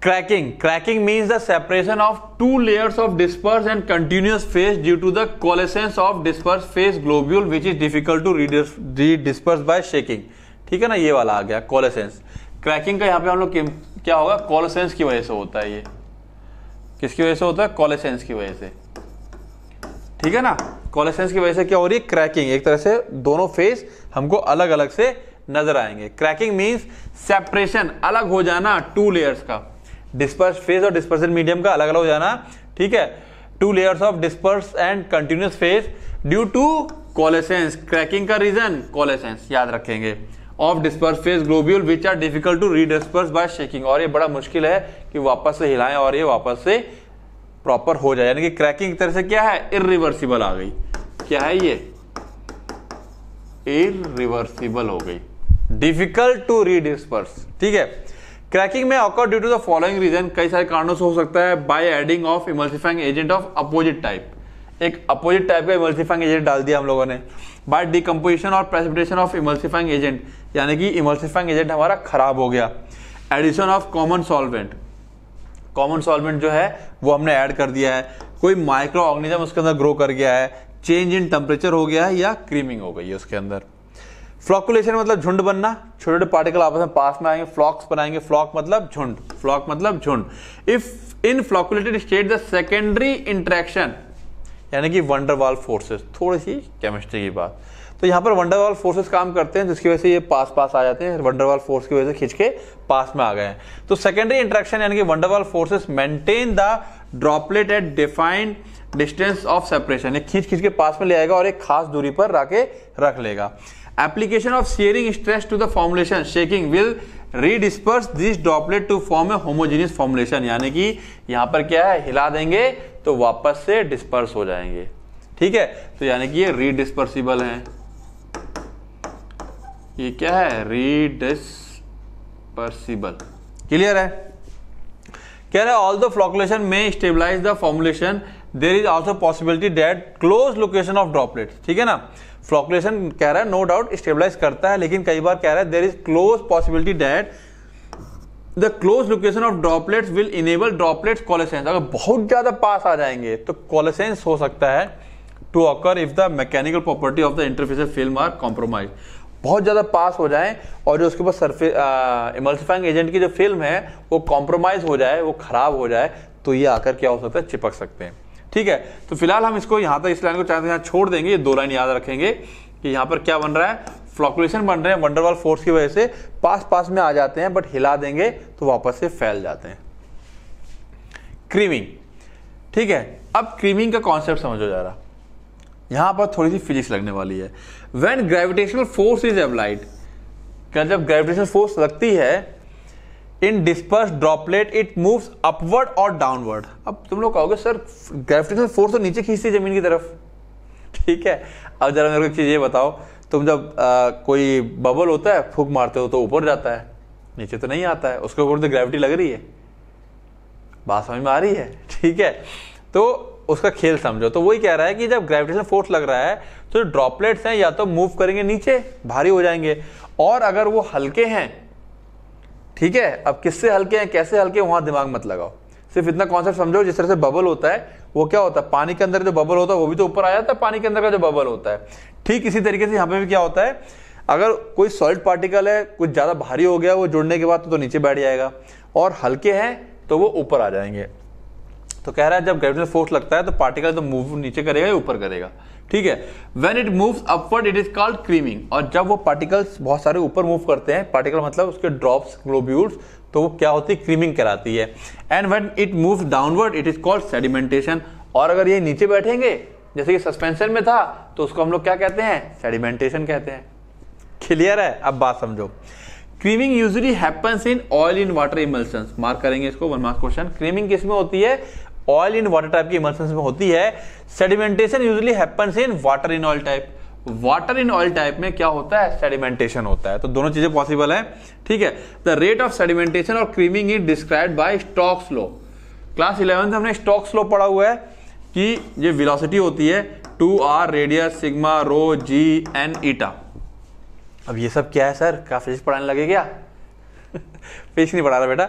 cracking cracking means the separation of two layers of disperse and continuous phase due to the coalescence of disperse phase globule which is difficult to redisperse by shaking ठीक है ना ये वाला आ गया कोलेसेंस क्रैकिंग का यहाँ पे हम लोग क्या होगा कोलेसेंस की वजह से होता है ये किसकी वजह से होता है कोलेसेंस की वजह से ठीक है ना कोलेसेंस की वजह से क्या हो रही है क्रैकिंग एक तरह से दोनों फेस हमको अलग अलग से नजर आएंगे क्रैकिंग मीन्स सेपरेशन अलग हो जाना टू लेयर्स का डिस्पर्स फेज और डिस्पर्सन मीडियम का अलग अलग हो जाना ठीक है two layers of disperse and continuous phase due to coalescence cracking का रीजन कॉलेसेंस याद रखेंगे of disperse phase globule which are difficult to redisperse by shaking और ये बड़ा मुश्किल है कि वापस से हिलाएं और ये वापस से प्रॉपर हो जाए यानी कि क्रैकिंग तरह से क्या है इरिवर्सिबल आ गई क्या है ये इरिवर्सिबल हो गई डिफिकल्ट टू रीडिस्पर्स ठीक है क्रैकिंग में occur due to the following reason कई सारे कारणों से हो सकता है by adding of emulsifying agent of opposite type एक अपोजिट टाइप का इमल्सिफाइंग एजेंट डाल दिया हम लोगों ने बाय डिकम्पोजिशन और प्रेसिपिटेशन ऑफ इमल्सिफाइंग एजेंट यानी कि इमल्सिफाइंग एजेंट हमारा खराब हो गया addition of common solvent common solvent जो है वो हमने ऐड कर दिया है कोई माइक्रो ऑर्गेनिज्म उसके अंदर ग्रो कर गया है चेंज इन टेम्परेचर हो गया है या क्रीमिंग हो गई है उसके अंदर फ्लॉकुलेशन मतलब झुंड बनना छोटे छोटे पार्टिकल आपस में पास में आएंगे फ्लॉक्स बनाएंगे फ्लॉक मतलब झुंड फ्लॉक मतलब झुंड if in flocculated state the secondary interaction यानी कि वंडरवाल फोर्सेस थोड़ी सी केमिस्ट्री की बात तो यहाँ पर वंडरवाल फोर्सेस काम करते हैं जिसकी वजह से ये पास पास आ जाते हैं वंडरवाल फोर्स की वजह से खींच के पास में आ गए हैं तो सेकेंडरी इंट्रैक्शन यानी कि van der Waal forces maintain the droplet at defined distance of separation ये खींच खींच के पास में ले आएगा और एक खास दूरी पर आके रख लेगा application of shearing stress to the formulation shaking will redisperse this droplet to form a homogeneous formulation यानी कि यहां पर क्या है हिला देंगे तो वापस से डिस्पर्स हो जाएंगे ठीक है तो यानी कि ये रीडिस्पर्सिबल है ये क्या है रीडिस्पर्सिबल क्लियर है कह रहा है ऑल द फ्लॉकुलेशन में stabilize the formulation there is also possibility that close location of droplet ठीक है ना फ्लॉकुलेशन कह रहा है नो डाउट स्टेबलाइज करता है लेकिन कई बार कह रहा है there is close possibility that the close location of droplets will enable droplets coalescence अगर बहुत ज्यादा पास आ जाएंगे तो कॉलेसेंस हो सकता है to occur if the mechanical property of the interface film are compromise बहुत ज़्यादा पास हो जाए और जो उसके ऊपर सरफे इमल्सिफाइंग एजेंट की जो फिल्म है वो कॉम्प्रोमाइज हो जाए वो खराब हो जाए तो ये आकर क्या हो सकता है चिपक सकते हैं ठीक है तो फिलहाल हम इसको यहां तक इस लाइन को चाहते हैं छोड़ देंगे ये दो लाइन याद रखेंगे कि यहां पर क्या बन रहा है फ्लॉकुलेशन बन रहे हैं वंडरवाल फोर्स की वजह से पास पास में आ जाते हैं बट हिला देंगे तो वापस से फैल जाते हैं क्रीमिंग ठीक है अब क्रीमिंग का कॉन्सेप्ट समझो जा रहा यहां पर थोड़ी सी फिजिक्स लगने वाली है when gravitational force is applied जब ग्रेविटेशनल फोर्स लगती है in disperse droplet it moves upward और डाउनवर्ड अब तुम लोग कहोगे सर ग्रेविटेशन फोर्स तो, तो नीचे खींचती है जमीन की तरफ ठीक है अब जरा मेरे को एक चीज़ ये बताओ तुम जब आ, कोई बबल होता है फूक मारते हो तो ऊपर जाता है नीचे तो नहीं आता है उसके ऊपर तो ग्रेविटी लग रही है बात समझ में आ रही है ठीक है तो उसका खेल समझो तो वही कह रहा है कि जब ग्रेविटेशन फोर्स लग रहा है तो ड्रॉपलेट्स हैं या तो मूव करेंगे नीचे भारी हो जाएंगे और अगर वो हल्के हैं ठीक है अब किससे हल्के हैं कैसे हल्के वहां दिमाग मत लगाओ सिर्फ इतना कॉन्सेप्ट समझो जिस तरह से बबल होता है वो क्या होता है पानी के अंदर जो बबल होता है वो भी तो ऊपर आ जाता है पानी के अंदर का जो बबल होता है ठीक इसी तरीके से यहाँ पे भी क्या होता है अगर कोई सॉलिड पार्टिकल है कुछ ज़्यादा भारी हो गया वो जुड़ने के बाद तो, तो नीचे बैठ जाएगा और हल्के हैं तो वो ऊपर आ जाएंगे तो कह रहा है जब ग्रेविटेशनल फोर्स लगता है तो पार्टिकल तो मूव नीचे करेगा या ऊपर करेगा ठीक है when it move upward it is called creaming और जब वो पार्टिकल्स बहुत सारे ऊपर मूव करते हैं पार्टिकल मतलब उसके ड्रॉप्स ग्लोब्यूल्स तो वो क्या होती है क्रीमिंग कराती है and when it move downward it is called sedimentation और अगर ये नीचे बैठेंगे जैसे कि सस्पेंशन में था तो उसको हम लोग क्या कहते हैं सेडिमेंटेशन कहते हैं क्लियर है अब बात समझो creaming usually happens in oil in water emulsion mark करेंगे इसको वन मार्क क्वेश्चन क्रीमिंग किसमें होती है ऑयल इन वाटर टाइप की इमर्सन में होती है sedimentation usually happens in water in oil type water in oil type में क्या होता है सेडिमेंटेशन होता है तो दोनों चीजें पॉसिबल है ठीक है द रेट ऑफ सेडिमेंटेशन और creaming is describe by Stokes law class eleven हमने स्टॉक स्लो पढ़ा हुआ है कि ये विलोसिटी होती है two R radius sigma rho G N eta अब ये सब क्या है सर क्या फिजिक्स पढ़ाने लगे क्या फिजिक्स नहीं पढ़ा रहा बेटा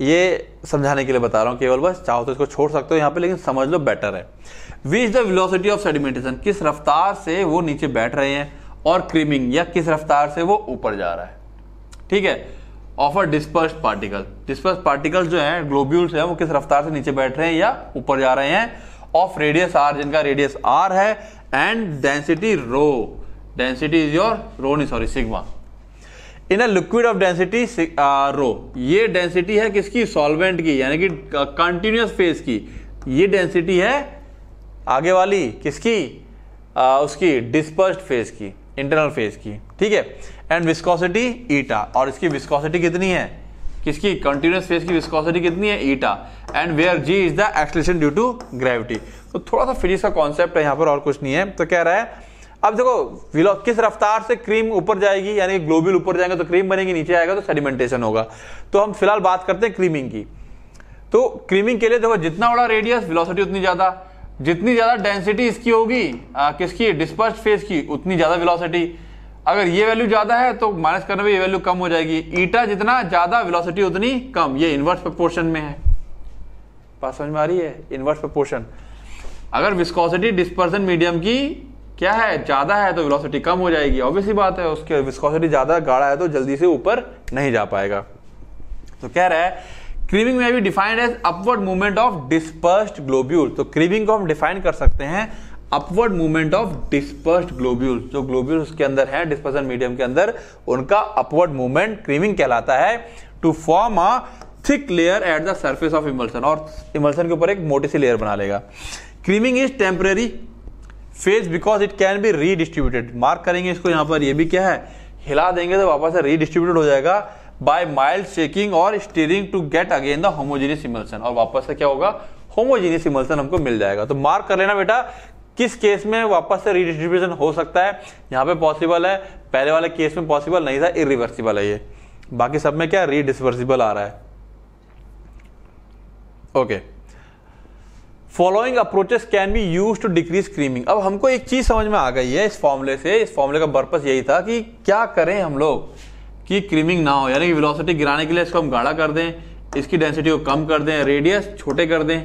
ये समझाने के लिए बता रहा हूँ केवल बस चाहो तो इसको छोड़ सकते हो यहाँ पे लेकिन समझ लो बेटर है is the velocity of sedimentation किस रफ्तार से वो नीचे बैठ रहे हैं और क्रीमिंग या किस रफ्तार से वो ऊपर जा रहा है ठीक है of a disperse particle disperse particle जो है ग्लोब्यूल्स हैं वो किस रफ्तार से नीचे बैठ रहे हैं या ऊपर जा रहे हैं ऑफ रेडियस आर जिनका रेडियस आर है and density rho density is your rho नहीं sorry sigma in a liquid of density rho ये डेंसिटी है किसकी सॉल्वेंट की यानी कि कंटिन्यूस uh, फेज की ये डेंसिटी है आगे वाली किसकी आ, uh, उसकी डिस्पर्स्ड फेज की इंटरनल फेज की ठीक है एंड विस्कोसिटी ईटा और इसकी विस्कोसिटी कितनी है किसकी कंटिन्यूस फेज की विस्कोसिटी कितनी है eta and where G is the acceleration due to gravity तो थोड़ा सा फिजिक्स का कॉन्सेप्ट है यहाँ पर और कुछ नहीं है तो कह रहा है अब देखो किस रफ्तार से क्रीम ऊपर जाएगी यानी ग्लोब्यूल ऊपर जाएंगे तो क्रीम बनेगी नीचे आएगा तो सेडिमेंटेशन होगा तो हम फिलहाल बात करते हैं क्रीमिंग की तो क्रीमिंग के लिए देखो जितना बड़ा रेडियस वेलोसिटी उतनी ज़्यादा जितनी ज़्यादा डेंसिटी इसकी होगी किसकी डिस्पर्स फेज की उतनी ज़्यादा वेलोसिटी अगर ये वैल्यू ज़्यादा है तो माइनस करने में ये वैल्यू कम हो जाएगी ईटा जितना ज़्यादा वेलोसिटी उतनी कम ये इन्वर्स प्रपोर्शन में है बात समझ में आ रही है इन्वर्स प्रपोर्शन अगर विस्कोसिटी डिस्पर्सन मीडियम की क्या है ज़्यादा है तो वेलोसिटी कम हो जाएगी ऑब्वियसली बात है उसके विस्कोसिटी ज़्यादा गाढ़ा है तो जल्दी से ऊपर नहीं जा पाएगा तो कह रहा है क्रीमिंग में भी defined as upward movement of dispersed globule तो क्रीमिंग को हम डिफाइन कर सकते हैं upward movement of dispersed globule जो ग्लोब्यूल उसके अंदर है डिस्पर्सन मीडियम के अंदर उनका अपवर्ड मूवमेंट क्रीमिंग कहलाता है to form a thick layer at the surface of emulsion और इमल्सन के ऊपर एक मोटी सी लेयर बना लेगा creaming is temporary phase because it can be redistributed mark करेंगे इसको यहाँ पर ये भी क्या है हिला देंगे तो वापस से रीडिस्ट्रीब्यूटेड हो जाएगा बाय माइल्ड शेकिंग और stirring to get again the homogeneous emulsion और वापस से क्या होगा होमोजीनियस इमल्सन हमको मिल जाएगा तो मार्क कर लेना बेटा किस केस में वापस से रीडिस्ट्रीब्यूशन हो सकता है यहाँ पे पॉसिबल है पहले वाले केस में पॉसिबल नहीं था इरिवर्सिबल है ये बाकी सब में क्या रीडिस्वर्सिबल आ रहा है okay okay. Following approaches can be use to decrease creaming अब हमको एक चीज समझ में आ गई है इस फॉर्मूले से इस फॉर्मूले का पर्पस यही था कि क्या करें हम लोग कि क्रीमिंग ना हो यानी कि वेलोसिटी गिराने के लिए इसको हम गाढ़ा कर दें इसकी डेंसिटी को कम कर दें रेडियस छोटे कर दें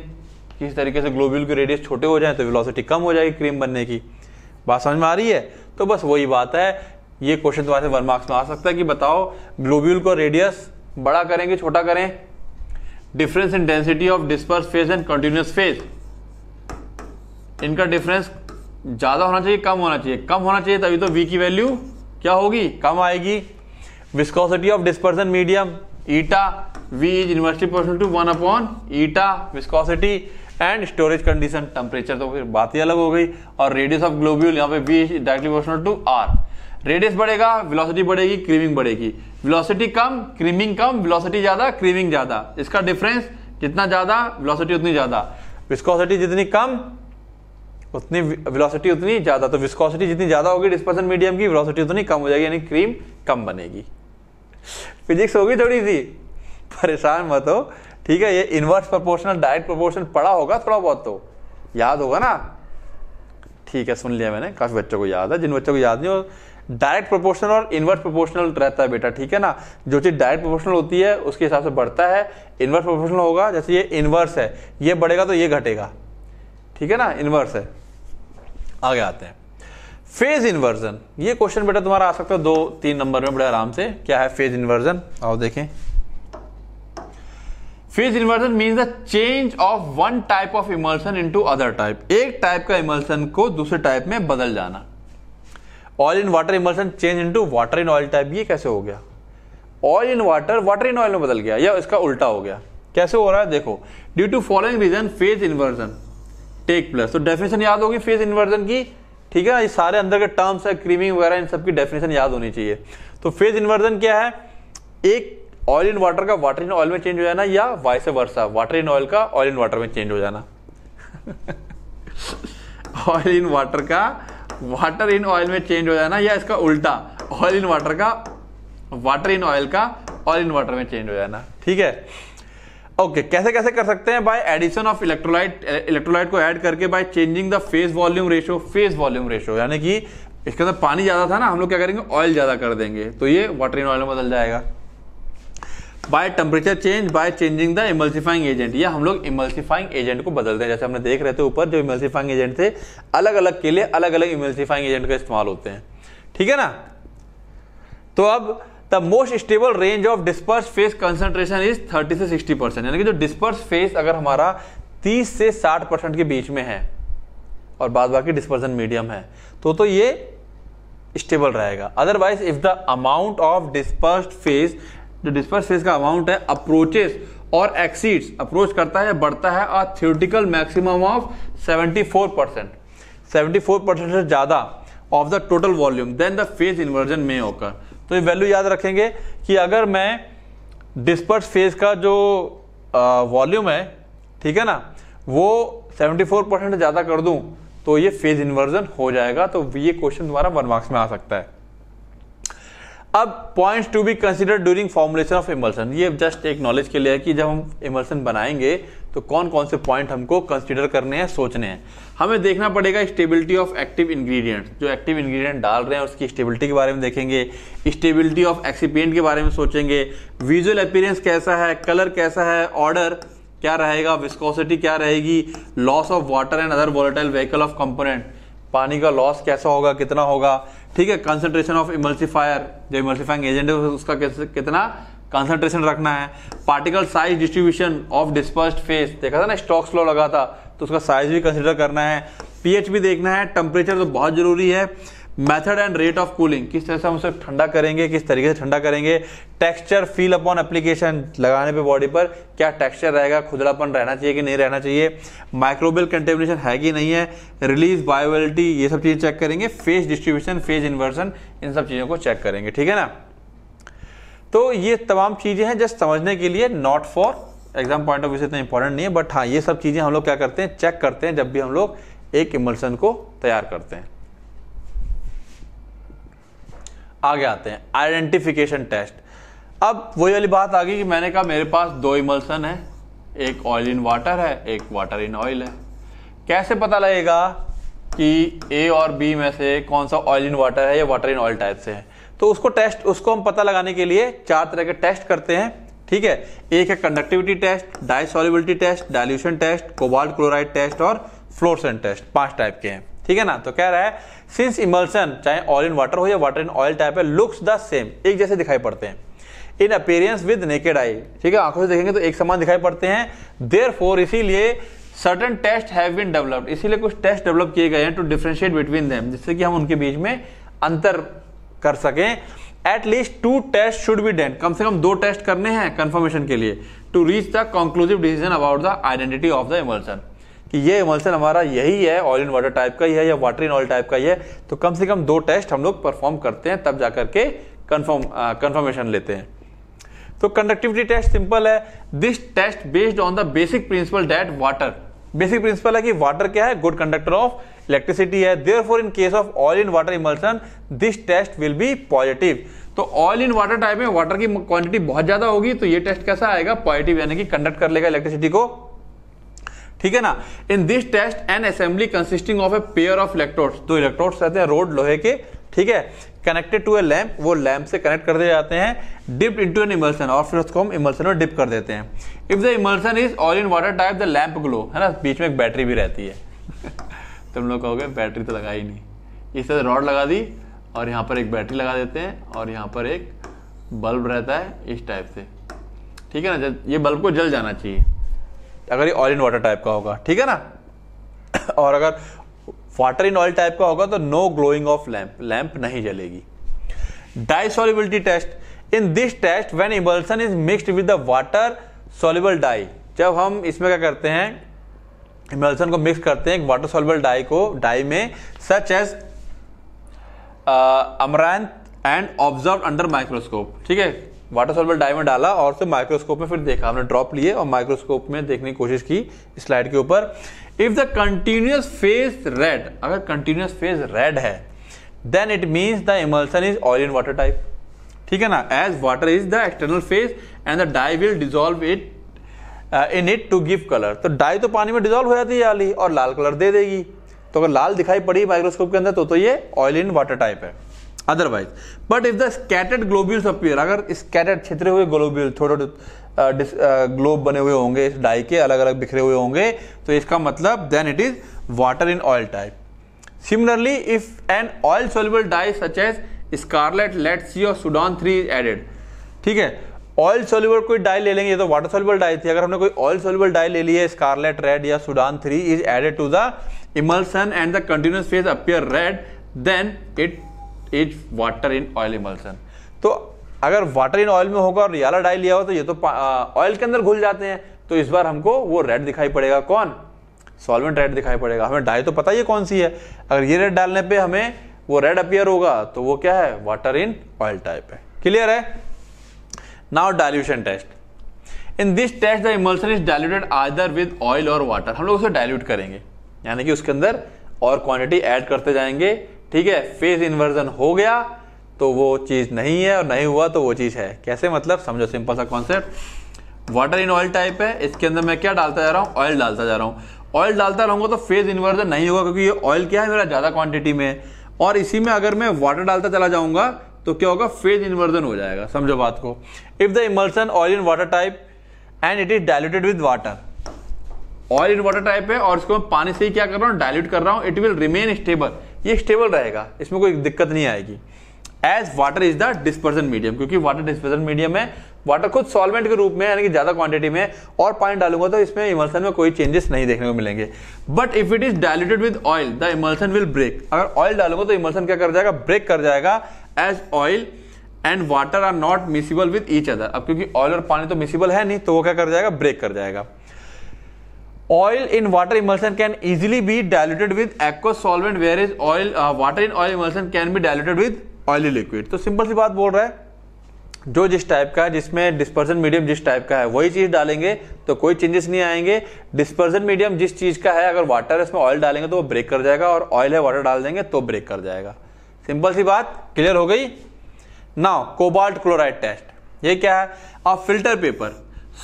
किस तरीके से ग्लोबुल के रेडियस छोटे हो जाए तो वेलोसिटी कम हो जाएगी क्रीम बनने की बात समझ में आ रही है तो बस वही बात है ये क्वेश्चन तुम्हारे वन मार्क्स में आ सकता है कि बताओ ग्लोब्यूल को रेडियस बड़ा करेंगे छोटा करें difference in density of disperse phase and continuous phase इनका डिफरेंस ज़्यादा होना चाहिए कम होना चाहिए कम होना चाहिए तभी तो वी की वैल्यू क्या होगी कम आएगी viscosity of dispersion medium eta V is inversely proportional to one upon eta viscosity and storage condition temperature तो फिर बात ही अलग हो गई और रेडियस ऑफ ग्लोब्यूल यहाँ पे V is directly proportional to R radius बढ़ेगा वेलोसिटी बढ़ेगी क्रीमिंग बढ़ेगी वेलोसिटी कम क्रीमिंग कम वेलोसिटी ज्यादा क्रीमिंग ज्यादा इसका डिफरेंस जितना ज्यादा वेलोसिटी उतनी ज्यादा विस्कोसिटी जितनी कम उतनी वेलोसिटी उतनी ज़्यादा तो विस्कोसिटी जितनी ज़्यादा होगी डिस्पर्सन मीडियम की वेलोसिटी उतनी कम हो जाएगी यानी क्रीम कम बनेगी फिजिक्स होगी थोड़ी सी परेशान मत हो ठीक है ये इन्वर्स प्रोपोर्शनल डायरेक्ट प्रोपोर्शन पढ़ा होगा थोड़ा बहुत तो याद होगा ना ठीक है सुन लिया मैंने काफ़ी बच्चों को याद है जिन बच्चों को याद नहीं हो डायरेक्ट प्रोपोर्शनल और इन्वर्स प्रोपोर्शनल रहता है बेटा ठीक है ना जो चीज़ डायरेक्ट प्रोपोर्शनल होती है उसके हिसाब से बढ़ता है इन्वर्स प्रोपोर्शनल होगा जैसे ये इन्वर्स है ये बढ़ेगा तो ये घटेगा ठीक है ना इनवर्स है आगे आते हैं फेज इन्वर्जन ये क्वेश्चन बेटा तुम्हारा आ सकता है दो तीन नंबर में बड़े आराम से क्या है फेज इन्वर्जन आओ देखें phase inversion mean the change of one type of emulsion into other type एक टाइप का इमल्सन को दूसरे टाइप में बदल जाना oil in water emulsion change into water in oil type ये कैसे हो गया oil in water water in oil में बदल गया या इसका उल्टा हो गया कैसे हो रहा है देखो due to following reason phase inversion take place तो डेफिनेशन याद होगी फेज इन्वर्जन की ठीक है ये सारे अंदर के टर्म्स है क्रीमिंग वगैरह इन सबकी डेफिनेशन याद होनी चाहिए तो फेज इन्वर्जन क्या है एक ऑयल इन वाटर का वाटर इन ऑयल में चेंज हो जाना या vice versa water in oil का ऑयल इन वाटर में चेंज हो जाना ऑयल इन वाटर का वाटर इन ऑयल में चेंज हो जाना या इसका उल्टा ऑयल इन वाटर का वाटर इन ऑयल का ऑयल इन वाटर में चेंज हो जाना ठीक है ओके okay, कैसे कैसे कर सकते हैं by addition of electrolyte electrolyte को ऐड करके by changing the phase volume ratio phase volume ratio यानी कि इसके अंदर पानी ज्यादा था ना हम लोग क्या करेंगे ऑयल ज्यादा कर देंगे तो ये वाटर इन ऑयल में बदल जाएगा by temperature change by changing the emulsifying agent या हम लोग इमल्सिफाइंग एजेंट को बदलते हैं जैसे हमने देख रहे थे ऊपर जो इमल्सिफाइंग एजेंट थे अलग अलग के लिए अलग अलग इमल्सिफाइंग एजेंट का इस्तेमाल होते हैं ठीक है ना तो अब the most stable range of disperse phase concentration is 30 से 60 परसेंट यानी कि जो डिस्पर्स फेस अगर हमारा 30 से 60 परसेंट के बीच में है और बाद बाकी डिस्पर्सन मीडियम है तो तो ये स्टेबल रहेगा otherwise if the amount of disperse phase जो डिस्पर्स फेस का अमाउंट है अप्रोचेस और एक्सीड्स अप्रोच करता है बढ़ता है और theoretical maximum of 74 percent seventy percent से ज़्यादा of the total volume then the phase inversion में होकर तो ये वैल्यू याद रखेंगे कि अगर मैं डिस्पर्स फेज का जो वॉल्यूम है ठीक है ना वो 74 परसेंट ज़्यादा कर दूं तो ये फेज इन्वर्जन हो जाएगा तो ये क्वेश्चन द्वारा वन मार्क्स में आ सकता है अब points to be consider during formulation of emulsion ये जस्ट एक नॉलेज के लिए है कि जब हम इमल्सन बनाएंगे तो कौन कौन से पॉइंट हमको कंसिडर करने हैं सोचने हैं हमें देखना पड़ेगा स्टेबिलिटी ऑफ एक्टिव इंग्रेडिएंट्स जो एक्टिव इंग्रेडिएंट डाल रहे हैं उसकी स्टेबिलिटी के बारे में देखेंगे स्टेबिलिटी ऑफ एक्सीपेंट के बारे में सोचेंगे विजुअल अपीरेंस कैसा है कलर कैसा है ऑर्डर क्या रहेगा विस्कोसिटी क्या रहेगी loss of water and other volatile vehicle of component पानी का लॉस कैसा होगा कितना होगा ठीक है कंसनट्रेशन ऑफ इमल्सिफायर जो इमल्सिफाइंग एजेंट है उसका कितना कंसंट्रेशन रखना है particle size distribution of dispersed phase देखा था ना स्टॉक्स लॉ लगा था तो उसका साइज भी कंसिडर करना है पीएच भी देखना है टेम्परेचर तो बहुत ज़रूरी है method and rate of cooling किस तरह से हम उसे ठंडा करेंगे किस तरीके से ठंडा करेंगे टेक्सचर फील अपॉन एप्लीकेशन लगाने पे बॉडी पर क्या टेक्सचर रहेगा खुदरापन रहना चाहिए कि नहीं रहना चाहिए माइक्रोबियल कंटेमिनेशन है कि नहीं है रिलीज बायोलिटी ये सब चीज़ें चेक करेंगे फेस डिस्ट्रीब्यूशन फेस इन्वर्सन इन सब चीज़ों को चेक करेंगे ठीक है ना तो ये तमाम चीज़ें हैं जस्ट समझने के लिए not for exam point of view से इतना इंपॉर्टेंट नहीं है बट हाँ ये सब चीज़ें हम लोग क्या करते हैं चेक करते हैं जब भी हम लोग एक इमल्सन को तैयार करते हैं आगे आते हैं आइडेंटिफिकेशन टेस्ट अब वही वाली बात आ गई कि मैंने कहा मेरे पास दो इमल्सन है एक ऑयल इन वाटर है एक वाटर इन ऑयल है कैसे पता लगेगा कि ए और बी में से कौन सा ऑयल इन वाटर है या वाटर इन ऑयल टाइप से है तो उसको टेस्ट उसको हम पता लगाने के लिए चार तरह के टेस्ट करते हैं ठीक है एक है conductivity test dye test dilution test cobalt chloride test और फ्लोरसेंट टेस्ट पांच टाइप के हैं ठीक है ना तो कह रहा है सिंस इमल्सन चाहे ऑयल इन वाटर हो या वाटर इन ऑयल टाइप है लुक्स द सेम एक जैसे दिखाई पड़ते हैं in appearance with naked eye ठीक है आंखों से देखेंगे तो एक समान दिखाई पड़ते हैं देयर फोर इसीलिए certain test have been developed इसीलिए कुछ टेस्ट डेवलप किए गए हैं टू डिफ्रेंशिएट बिटवीन देम जिससे कि हम उनके बीच में अंतर कर सकें at least two test should be done कम से कम दो टेस्ट करने हैं कंफर्मेशन के लिए to reach the conclusive decision about the identity of the emulsion कि ये इमल्सन हमारा यही है ऑयल इन वाटर टाइप का ही है या वाटर इन ऑयल टाइप का ही है तो कम से कम दो टेस्ट हम लोग परफॉर्म करते हैं तब जाकर के कंफर्म कंफर्मेशन लेते हैं तो कंडक्टिविटी टेस्ट सिंपल है this test based on the basic principle that water basic principle है कि वाटर क्या है गुड कंडक्टर ऑफ इलेक्ट्रिसिटी है therefore in case of oil in water emulsion this test will be positive तो oil in water type में water की quantity बहुत ज्यादा होगी तो ये टेस्ट कैसा आएगा पॉजिटिव यानी कि कंडक्ट कर लेगा इलेक्ट्रिसिटी को ठीक है ना in this test an assembly consisting of a pair of electrodes दो इलेक्ट्रोड्स रहते हैं रोड लोहे के ठीक है कनेक्टेड टू ए लैम्प वो लैम्प से कनेक्ट कर दिए जाते हैं dip into an emulsion और फिर उसको हम इमल्सन में डिप कर देते हैं if the emulsion is oil in water type the lamp glow है ना बीच में एक बैटरी भी रहती है तुम लोग कहोगे बैटरी तो लगा ही नहीं इस तरह रॉड लगा दी और यहाँ पर एक बैटरी लगा देते हैं और यहाँ पर एक बल्ब रहता है इस टाइप से ठीक है ना ये बल्ब को जल जाना चाहिए अगर ये ऑल इन वाटर टाइप का होगा ठीक है ना और अगर वाटर इन ऑयल टाइप का होगा तो no glowing of lamp lamp नहीं जलेगी dye test in this test when emulsion is mixed with the water soluble dye जब हम इसमें क्या करते हैं इमल्सन को मिक्स करते हैं वाटर सोलिबल डाई को डाई में such as amaranth and observe under microscope ठीक है वाटर सोलबल डाई में डाला और फिर माइक्रोस्कोप में फिर देखा हमने ड्रॉप लिए और माइक्रोस्कोप में देखने की कोशिश की स्लाइड के ऊपर if the continuous phase red अगर कंटिन्यूस फेस रेड है then it means the emulsion is oil in water type ठीक है ना as water is the external phase and the dye will dissolve it in it to give colour तो dye तो पानी में dissolve हो जाती है आली और लाल कलर दे देगी तो अगर लाल दिखाई पड़ी माइक्रोस्कोप के अंदर तो तो ये ऑयल इन वाटर टाइप है otherwise but if the scattered globules appear अगर स्कैटर्ड छितरे हुए ग्लोब्यूल थोड़े ग्लोब बने हुए होंगे इस डाई के अलग अलग बिखरे हुए होंगे तो इसका मतलब then it is water in oil type similarly if an oil soluble dye such as scarlet red C और सुडान थ्री इज एडेड ठीक है ऑयल सोल्यूबल कोई डाई ले लेंगे ये तो वाटर सोल्यूबल डाई थी अगर हमने कोई ऑयल सोल्यूबल डाई ले लिया स्कारलेट रेड या Sudan three is added to the emulsion and the continuous phase appear red then it is water in oil emulsion तो अगर वाटर इन ऑयल में होगा और रियाला डाई लिया हो तो ये तो ऑयल के अंदर घुल जाते हैं तो इस बार हमको वो रेड दिखाई पड़ेगा कौन सॉल्वेंट रेड दिखाई पड़ेगा हमें डाई तो पता ही है कौन सी है अगर ये रेड डालने पे हमें वो रेड अपियर होगा तो वो क्या है वाटर इन ऑयल टाइप है क्लियर है now dilution test in this test the emulsion is diluted either with oil और वाटर हम लोग उसे डायल्यूट करेंगे यानी कि उसके अंदर और क्वांटिटी एड करते जाएंगे ठीक है फेज इन्वर्जन हो गया तो वो चीज़ नहीं है और नहीं हुआ तो वो चीज़ है कैसे मतलब समझो सिंपल सा concept water in oil type है इसके अंदर मैं क्या डालता जा रहा हूँ ऑयल डालता जा रहा हूँ ऑयल डालता रहूँगा तो फेज इन्वर्जन नहीं होगा क्योंकि ये ऑयल क्या है मेरा ज़्यादा क्वांटिटी में और इसी में अगर मैं वाटर डालता चला जाऊँगा तो क्या होगा फेज इन्वर्जन हो जाएगा समझो बात को if the emulsion oil in water type and it is diluted with water oil in water type है और इसको मैं पानी से ही क्या कर रहा हूँ डायल्यूट कर रहा हूँ इट विल रिमेन स्टेबल ये स्टेबल रहेगा इसमें कोई दिक्कत नहीं आएगी as water is the dispersion medium क्योंकि वाटर डिस्पर्सन मीडियम है वाटर खुद सॉल्वेंट के रूप में यानी कि ज्यादा क्वांटिटी में और पानी डालूंगा तो इसमें इमल्सन में कोई चेंजेस नहीं देखने को मिलेंगे but if it is diluted with oil the emulsion will break अगर ऑयल डालूंगा तो इमल्सन क्या कर जाएगा ब्रेक कर जाएगा as oil and water are not miscible with each other अब क्योंकि ऑयल और पानी तो मिसिबल है नहीं तो वो क्या कर जाएगा ब्रेक कर जाएगा oil in water emulsion can easily be diluted with aqua solvent whereas oil water in oil emulsion can be diluted with oily liquid तो सिंपल सी बात बोल रहा है जो जिस टाइप का है जिसमें डिस्पर्जन मीडियम जिस टाइप का है वही चीज़ डालेंगे तो कोई चेंजेस नहीं आएंगे डिस्पर्जन मीडियम जिस चीज़ का है अगर वाटर है उसमें ऑयल डालेंगे तो वो ब्रेक कर जाएगा और ऑयल है वाटर डाल देंगे तो ब्रेक कर जाएगा सिंपल सी बात क्लियर हो गई नाउ कोबाल्ट क्लोराइड टेस्ट ये क्या है अब filter paper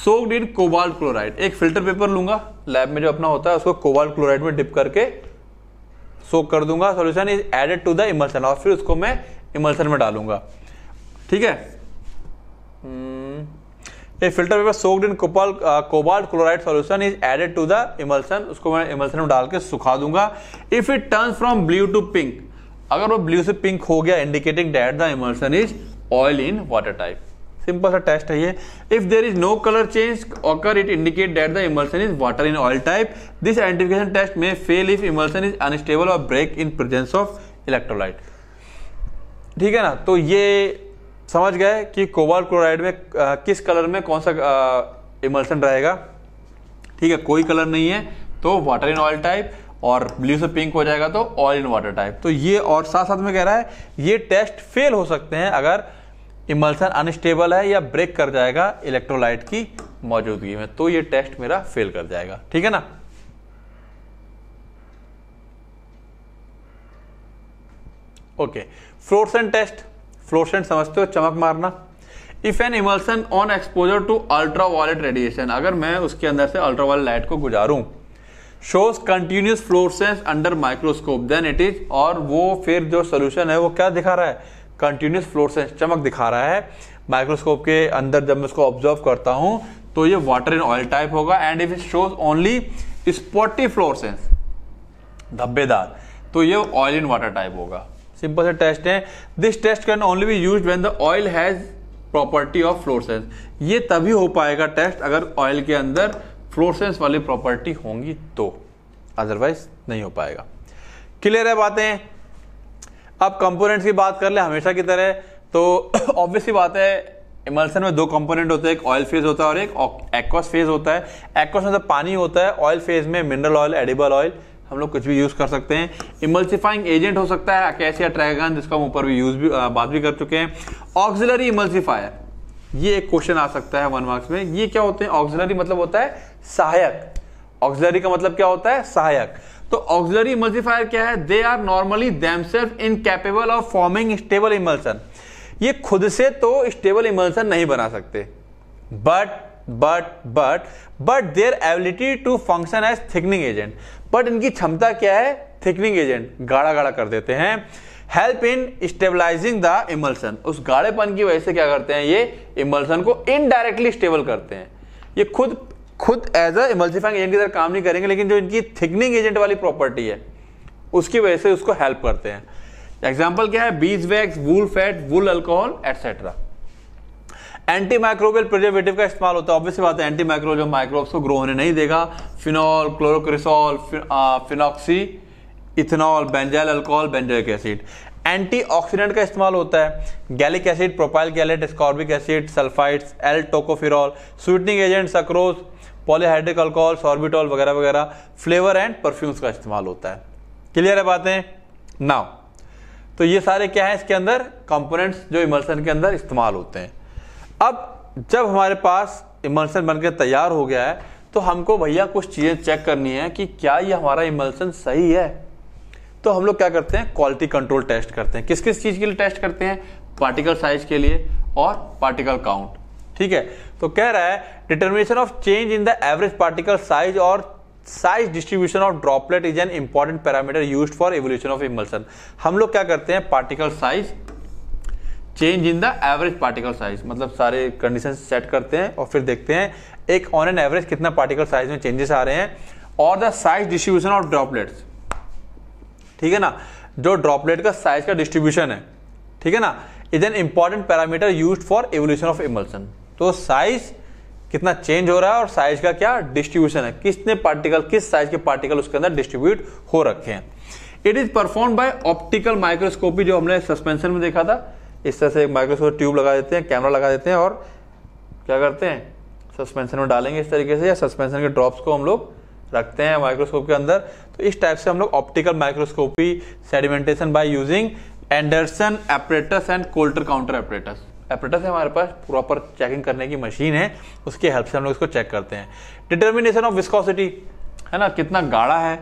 soaked in cobalt chloride एक फिल्टर पेपर लूंगा लैब में जो अपना होता है उसको कोबाल्ट क्लोराइड में डिप करके सोक कर दूंगा solution is added to the emulsion और फिर उसको मैं इमल्सन में डालूंगा ठीक है a filter paper soaked in copal cobalt chloride solution is added to the emulsion उसको मैं इमल्सन में डाल के सुखा दूंगा if it turn from blue to pink अगर वो ब्लू से पिंक हो गया indicating that the emulsion is oil in water type simple सा टेस्ट है ये if there is no colour change occur it indicate that the emulsion is water in oil type this identification test में fail if emulsion is unstable और break in presence of electrolyte ठीक है ना तो ये समझ गए कि कोबाल क्लोराइड में आ, किस कलर में कौन सा इमल्सन रहेगा ठीक है कोई कलर नहीं है तो वाटर इन ऑयल टाइप और ब्लू से पिंक हो जाएगा तो ऑयल इन वाटर टाइप तो ये और साथ साथ में कह रहा है ये टेस्ट फेल हो सकते हैं अगर इमल्सन अनस्टेबल है या ब्रेक कर जाएगा इलेक्ट्रोलाइट की मौजूदगी में तो ये टेस्ट मेरा फेल कर जाएगा ठीक है ना okay okay. Fluorescent test fluorescent समझते हो चमक मारना if an emulsion on exposure to ultra radiation अगर मैं उसके अंदर से अल्ट्रा लाइट को गुजारूं shows continuous fluorescence under microscope then it is और वो फिर जो सोल्यूशन है वो क्या दिखा रहा है कंटिन्यूस फ्लोरसेंस चमक दिखा रहा है माइक्रोस्कोप के अंदर जब मैं उसको ऑब्जर्व करता हूँ तो ये वाटर इन ऑयल टाइप होगा and if it shows only spotty fluorescence धब्बेदार तो ये ऑयल इन वाटर टाइप होगा सिंपल से टेस्ट है this test can only be use when the oil has property of fluorescence ये तभी हो पाएगा टेस्ट अगर ऑयल के अंदर फ्लोरसेंस वाली प्रॉपर्टी होंगी तो अदरवाइज नहीं हो पाएगा क्लियर है बातें अब कंपोनेंट्स की बात कर ले हमेशा की तरह तो ऑब्वियसली बात है इमल्सन में दो कंपोनेंट होते हैं एक ऑयल फेज होता है और एक एक्वस फेज होता है एक्वस में तो पानी होता है ऑयल फेज में मिनरल ऑयल एडिबल ऑयल हम लोग कुछ भी यूज़ कर सकते हैं इमल्सिफाइंग एजेंट हो सकता है अकेसिया ट्रैगन जिसका हम ऊपर भी यूज़ भी आ, बात भी कर चुके हैं ऑक्सिलरी इमल्सिफायर ये एक क्वेश्चन आ सकता है वन मार्क्स में ये क्या होते हैं ऑक्सिलरी मतलब होता है सहायक ऑक्सिलरी का मतलब क्या होता है सहायक तो ऑक्सिलरी इमल्सिफायर क्या है they are normally themselves incapable of forming stable emulsion ये खुद से तो स्टेबल इमल्सन नहीं बना सकते but but but but their ability to function as thickening agent but इनकी क्षमता क्या है थिकनिंग एजेंट गाढ़ा गाढ़ा कर देते हैं help in stabilising the emulsion उस गाढ़ेपन की वजह से क्या करते हैं ये इमल्सन को इनडायरेक्टली स्टेबल करते हैं ये खुद खुद एज अ इमल्सिफाइंग एजेंट की तरह काम नहीं करेंगे लेकिन जो इनकी थिकनिंग एजेंट वाली प्रॉपर्टी है उसकी वजह से उसको हेल्प करते हैं एग्जाम्पल क्या है beeswax wool fat wool alcohol etcetera anti microbial preservative का इस्तेमाल होता है ऑब्वियसली बात है एंटी माइक्रोबियल जो माइक्रोब्स को ग्रो होने नहीं देगा phenol chlorocresol phenoxy ethanol benzyl alcohol benzoic acid antioxidant का इस्तेमाल होता है gallic acid propyl gallate ascorbic acid sulphides L tocopherol sweetening agent sucrose polyhydric alcohol sorbitol वगैरह वगैरह फ्लेवर एंड परफ्यूम्स का इस्तेमाल होता है क्लियर है बातें नाउ तो ये सारे क्या है इसके अंदर कंपोनेंट्स जो इमल्सन के अंदर इस्तेमाल होते हैं अब जब हमारे पास इमल्सन बनकर तैयार हो गया है तो हमको भैया कुछ चीज़ें चेक करनी है कि क्या ये हमारा इमल्सन सही है तो हम लोग क्या करते हैं क्वालिटी कंट्रोल टेस्ट करते हैं किस किस चीज़ के लिए टेस्ट करते हैं पार्टिकल साइज के लिए और पार्टिकल काउंट ठीक है तो कह रहा है determination of change in the average particle size और size distribution of droplet is an important parameter use for evolution of emulsion हम लोग क्या करते हैं particle size change in the average particle size मतलब सारे कंडीशन सेट करते हैं और फिर देखते हैं एक ऑन एन एवरेज कितना पार्टिकल साइज में चेंजेस आ रहे हैं और the size distribution of droplets ठीक है ना जो ड्रॉपलेट का साइज का डिस्ट्रीब्यूशन है ठीक है ना is an important parameter use for evolution of emulsion तो साइज कितना चेंज हो रहा है और साइज का क्या डिस्ट्रीब्यूशन है किसने पार्टिकल किस साइज के पार्टिकल उसके अंदर डिस्ट्रीब्यूट हो रखे हैं it is perform by optical microscopy जो हमने सस्पेंशन में देखा था इस तरह से एक माइक्रोस्कोप ट्यूब लगा देते हैं कैमरा लगा देते हैं और क्या करते हैं सस्पेंशन में डालेंगे इस तरीके से या सस्पेंशन के ड्रॉप्स को हम लोग रखते हैं माइक्रोस्कोप के अंदर तो इस टाइप से हम लोग optical microscopy sedimentation by using Andersen apparatus and Coulter counter apparatus apparatus है हमारे पास प्रॉपर चेकिंग करने की मशीन है उसके हेल्प से हम लोग इसको चेक करते हैं डिटर्मिनेशन ऑफ विस्कोसिटी है ना कितना गाढ़ा है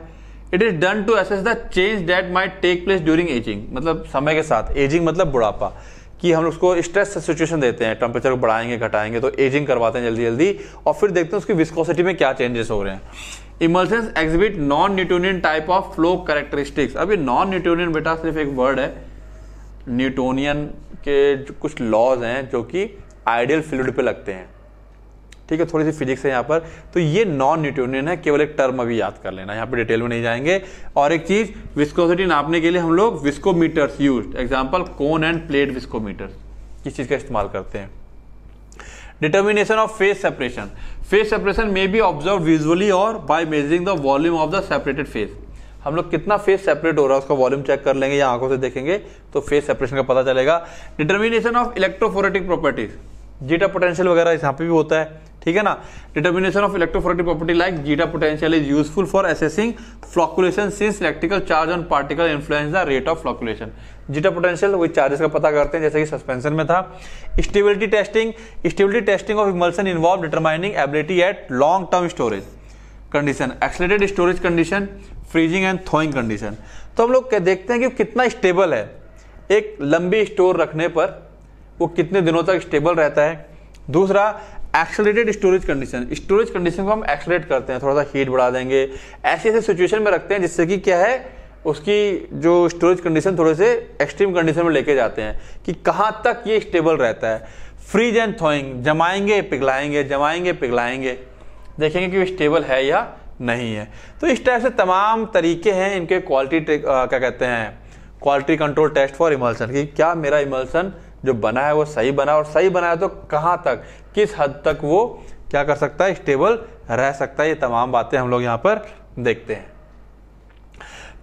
it is done to assess the change that might take place during ageing मतलब समय के साथ एजिंग मतलब बुढ़ापा कि हम उसको स्ट्रेस सिचुएशन देते हैं टेम्परेचर को बढ़ाएंगे घटाएंगे तो एजिंग करवाते हैं जल्दी जल्दी और फिर देखते हैं उसकी विस्कोसिटी में क्या चेंजेस हो रहे हैं emulsions exhibit non Newtonian type of flow characteristics अभी नॉन न्यूटोनियन बेटा सिर्फ एक वर्ड है न्यूटोनियन के कुछ लॉज हैं जो कि आइडियल फ्लूड पे लगते हैं ठीक है थोड़ी सी फिजिक्स है यहाँ पर तो ये नॉन न्यूटोनियन है केवल एक टर्म अभी याद कर लेना यहाँ पर डिटेल में नहीं जाएंगे और एक चीज विस्कोसिटी नापने के लिए हम लोग viscometers use example cone and plate viscometer किस चीज का इस्तेमाल करते हैं determination of phase separation phase separation may be observe visually और by measuring the volume of the separated phase हम लोग कितना फेस सेपरेट हो रहा है उसका वॉल्यूम चेक कर लेंगे या आंखों से देखेंगे तो फेस सेपरेशन का पता चलेगा determination of electrophoretic properties zeta potential वगैरह यहाँ पे भी होता है ठीक है ना determination of electrophoretic property like zeta potential is useful for assessing flocculation since electrical charge on particle influence the rate of flocculation zeta potential वही चार्जेस का पता करते हैं जैसे कि सस्पेंशन में था stability testing stability testing of emulsion involve determining ability at long term storage condition accelerated storage condition freezing and thawing condition तो हम लोग देखते हैं कि कितना स्टेबल है एक लंबी स्टोर रखने पर वो कितने दिनों तक स्टेबल रहता है दूसरा accelerated storage condition storage condition को हम एक्सलेट करते हैं थोड़ा सा हीट बढ़ा देंगे ऐसे ऐसे सिचुएशन में रखते हैं जिससे कि क्या है उसकी जो स्टोरेज कंडीशन थोड़े से एक्सट्रीम कंडीशन में लेके जाते हैं कि कहाँ तक ये स्टेबल रहता है फ्रीज एंड थोइंग जमाएंगे पिघलाएंगे जमाएंगे पिघलाएंगे देखेंगे कि वो स्टेबल है या नहीं है तो इस टाइप से तमाम तरीके हैं इनके क्वालिटी क्या कहते हैं quality control test for emulsion कि क्या मेरा इमल्सन जो बना है वो सही बना और सही बना है तो कहाँ तक किस हद तक वो क्या कर सकता है स्टेबल रह सकता है ये तमाम बातें हम लोग यहाँ पर देखते हैं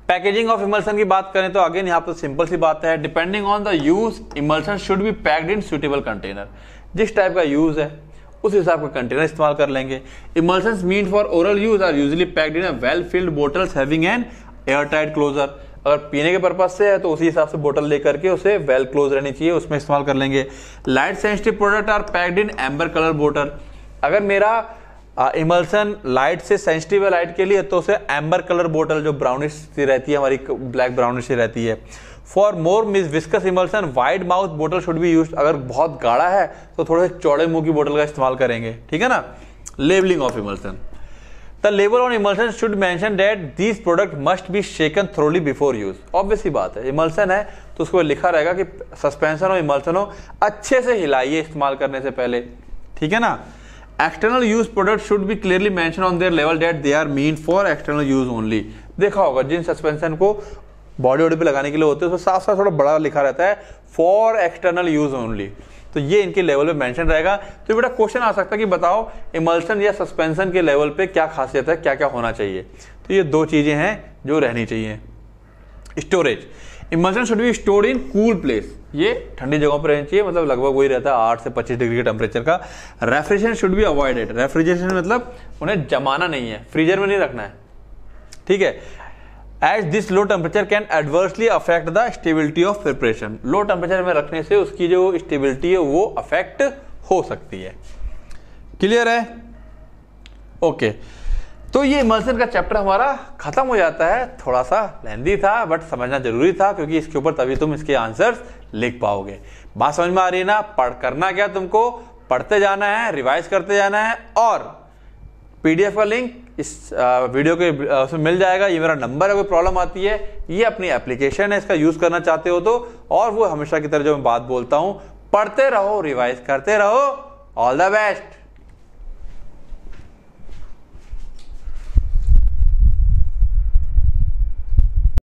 पैकेजिंग ऑफ इमल्सन की बात करें तो अगेन यहाँ पर सिंपल सी बात है depending on the use emulsion should be packed in suitable container जिस टाइप का यूज है उस हिसाब का कंटेनर इस्तेमाल कर लेंगे emulsion mean for oral use are usually packed in well filled bottles having an air tight closure अगर पीने के पर्पज से है तो उसी हिसाब से बोतल लेकर के उसे वेल क्लोज रहनी चाहिए उसमें इस्तेमाल कर लेंगे light sensitive product are packed in amber colour bottle अगर मेरा इमल्सन लाइट से सेंसिटिव है लाइट के लिए तो उसे एम्बर कलर बोटल जो ब्राउनिश सी रहती है हमारी ब्लैक ब्राउनिश सी रहती है for more miss viscous emulsion wide mouth bottle should be use अगर बहुत गाढ़ा है तो थोड़े से चौड़े मुंह की बोटल का इस्तेमाल करेंगे ठीक है ना labelling of emulsion the label on emulsion should mention that this product must be shaken thoroughly before use obviously बात है इमल्सन है तो उसको लिखा रहेगा कि सस्पेंशन और इमल्सन हो अच्छे से हिलाइए इस्तेमाल करने से पहले ठीक है ना external use product should be clearly mention on their लेवल that they are mean for external use only देखा होगा जिन सस्पेंशन को बॉडी वॉडी पे लगाने के लिए होते हैं उसमें साफ साफ थोड़ा बड़ा लिखा रहता है फॉर एक्सटर्नल यूज ओनली तो ये इनके लेवल पे मेंशन रहेगा तो बेटा क्वेश्चन आ सकता है कि बताओ इमल्शन या सस्पेंशन के लेवल पे क्या खासियत है क्या क्या होना चाहिए तो ये दो चीज़ें हैं जो रहनी चाहिए storage emulsion should be stored in cool place ये ठंडी जगहों पर रहनी चाहिए मतलब लगभग वही रहता है आठ से पच्चीस डिग्री के टेम्परेचर का refrigeration should be avoided refrigeration मतलब उन्हें जमाना नहीं है फ्रीजर में नहीं रखना है ठीक है as this low temperature can adversely affect the stability of preparation low temperature में रखने से उसकी जो स्टेबिलिटी है वो अफेक्ट हो सकती है क्लियर है ओके okay. तो ये इमल्सन का चैप्टर हमारा खत्म हो जाता है थोड़ा सा लेंदी था बट समझना जरूरी था क्योंकि इसके ऊपर तभी तुम इसके आंसर्स लिख पाओगे बात समझ में आ रही है ना पढ़ करना क्या तुमको पढ़ते जाना है रिवाइज करते जाना है और पीडीएफ का लिंक इस वीडियो के उसमें मिल जाएगा ये मेरा नंबर है कोई प्रॉब्लम आती है ये अपनी एप्लीकेशन है इसका यूज़ करना चाहते हो तो और वो हमेशा की तरह जो मैं बात बोलता हूँ पढ़ते रहो रिवाइज करते रहो ऑल द बेस्ट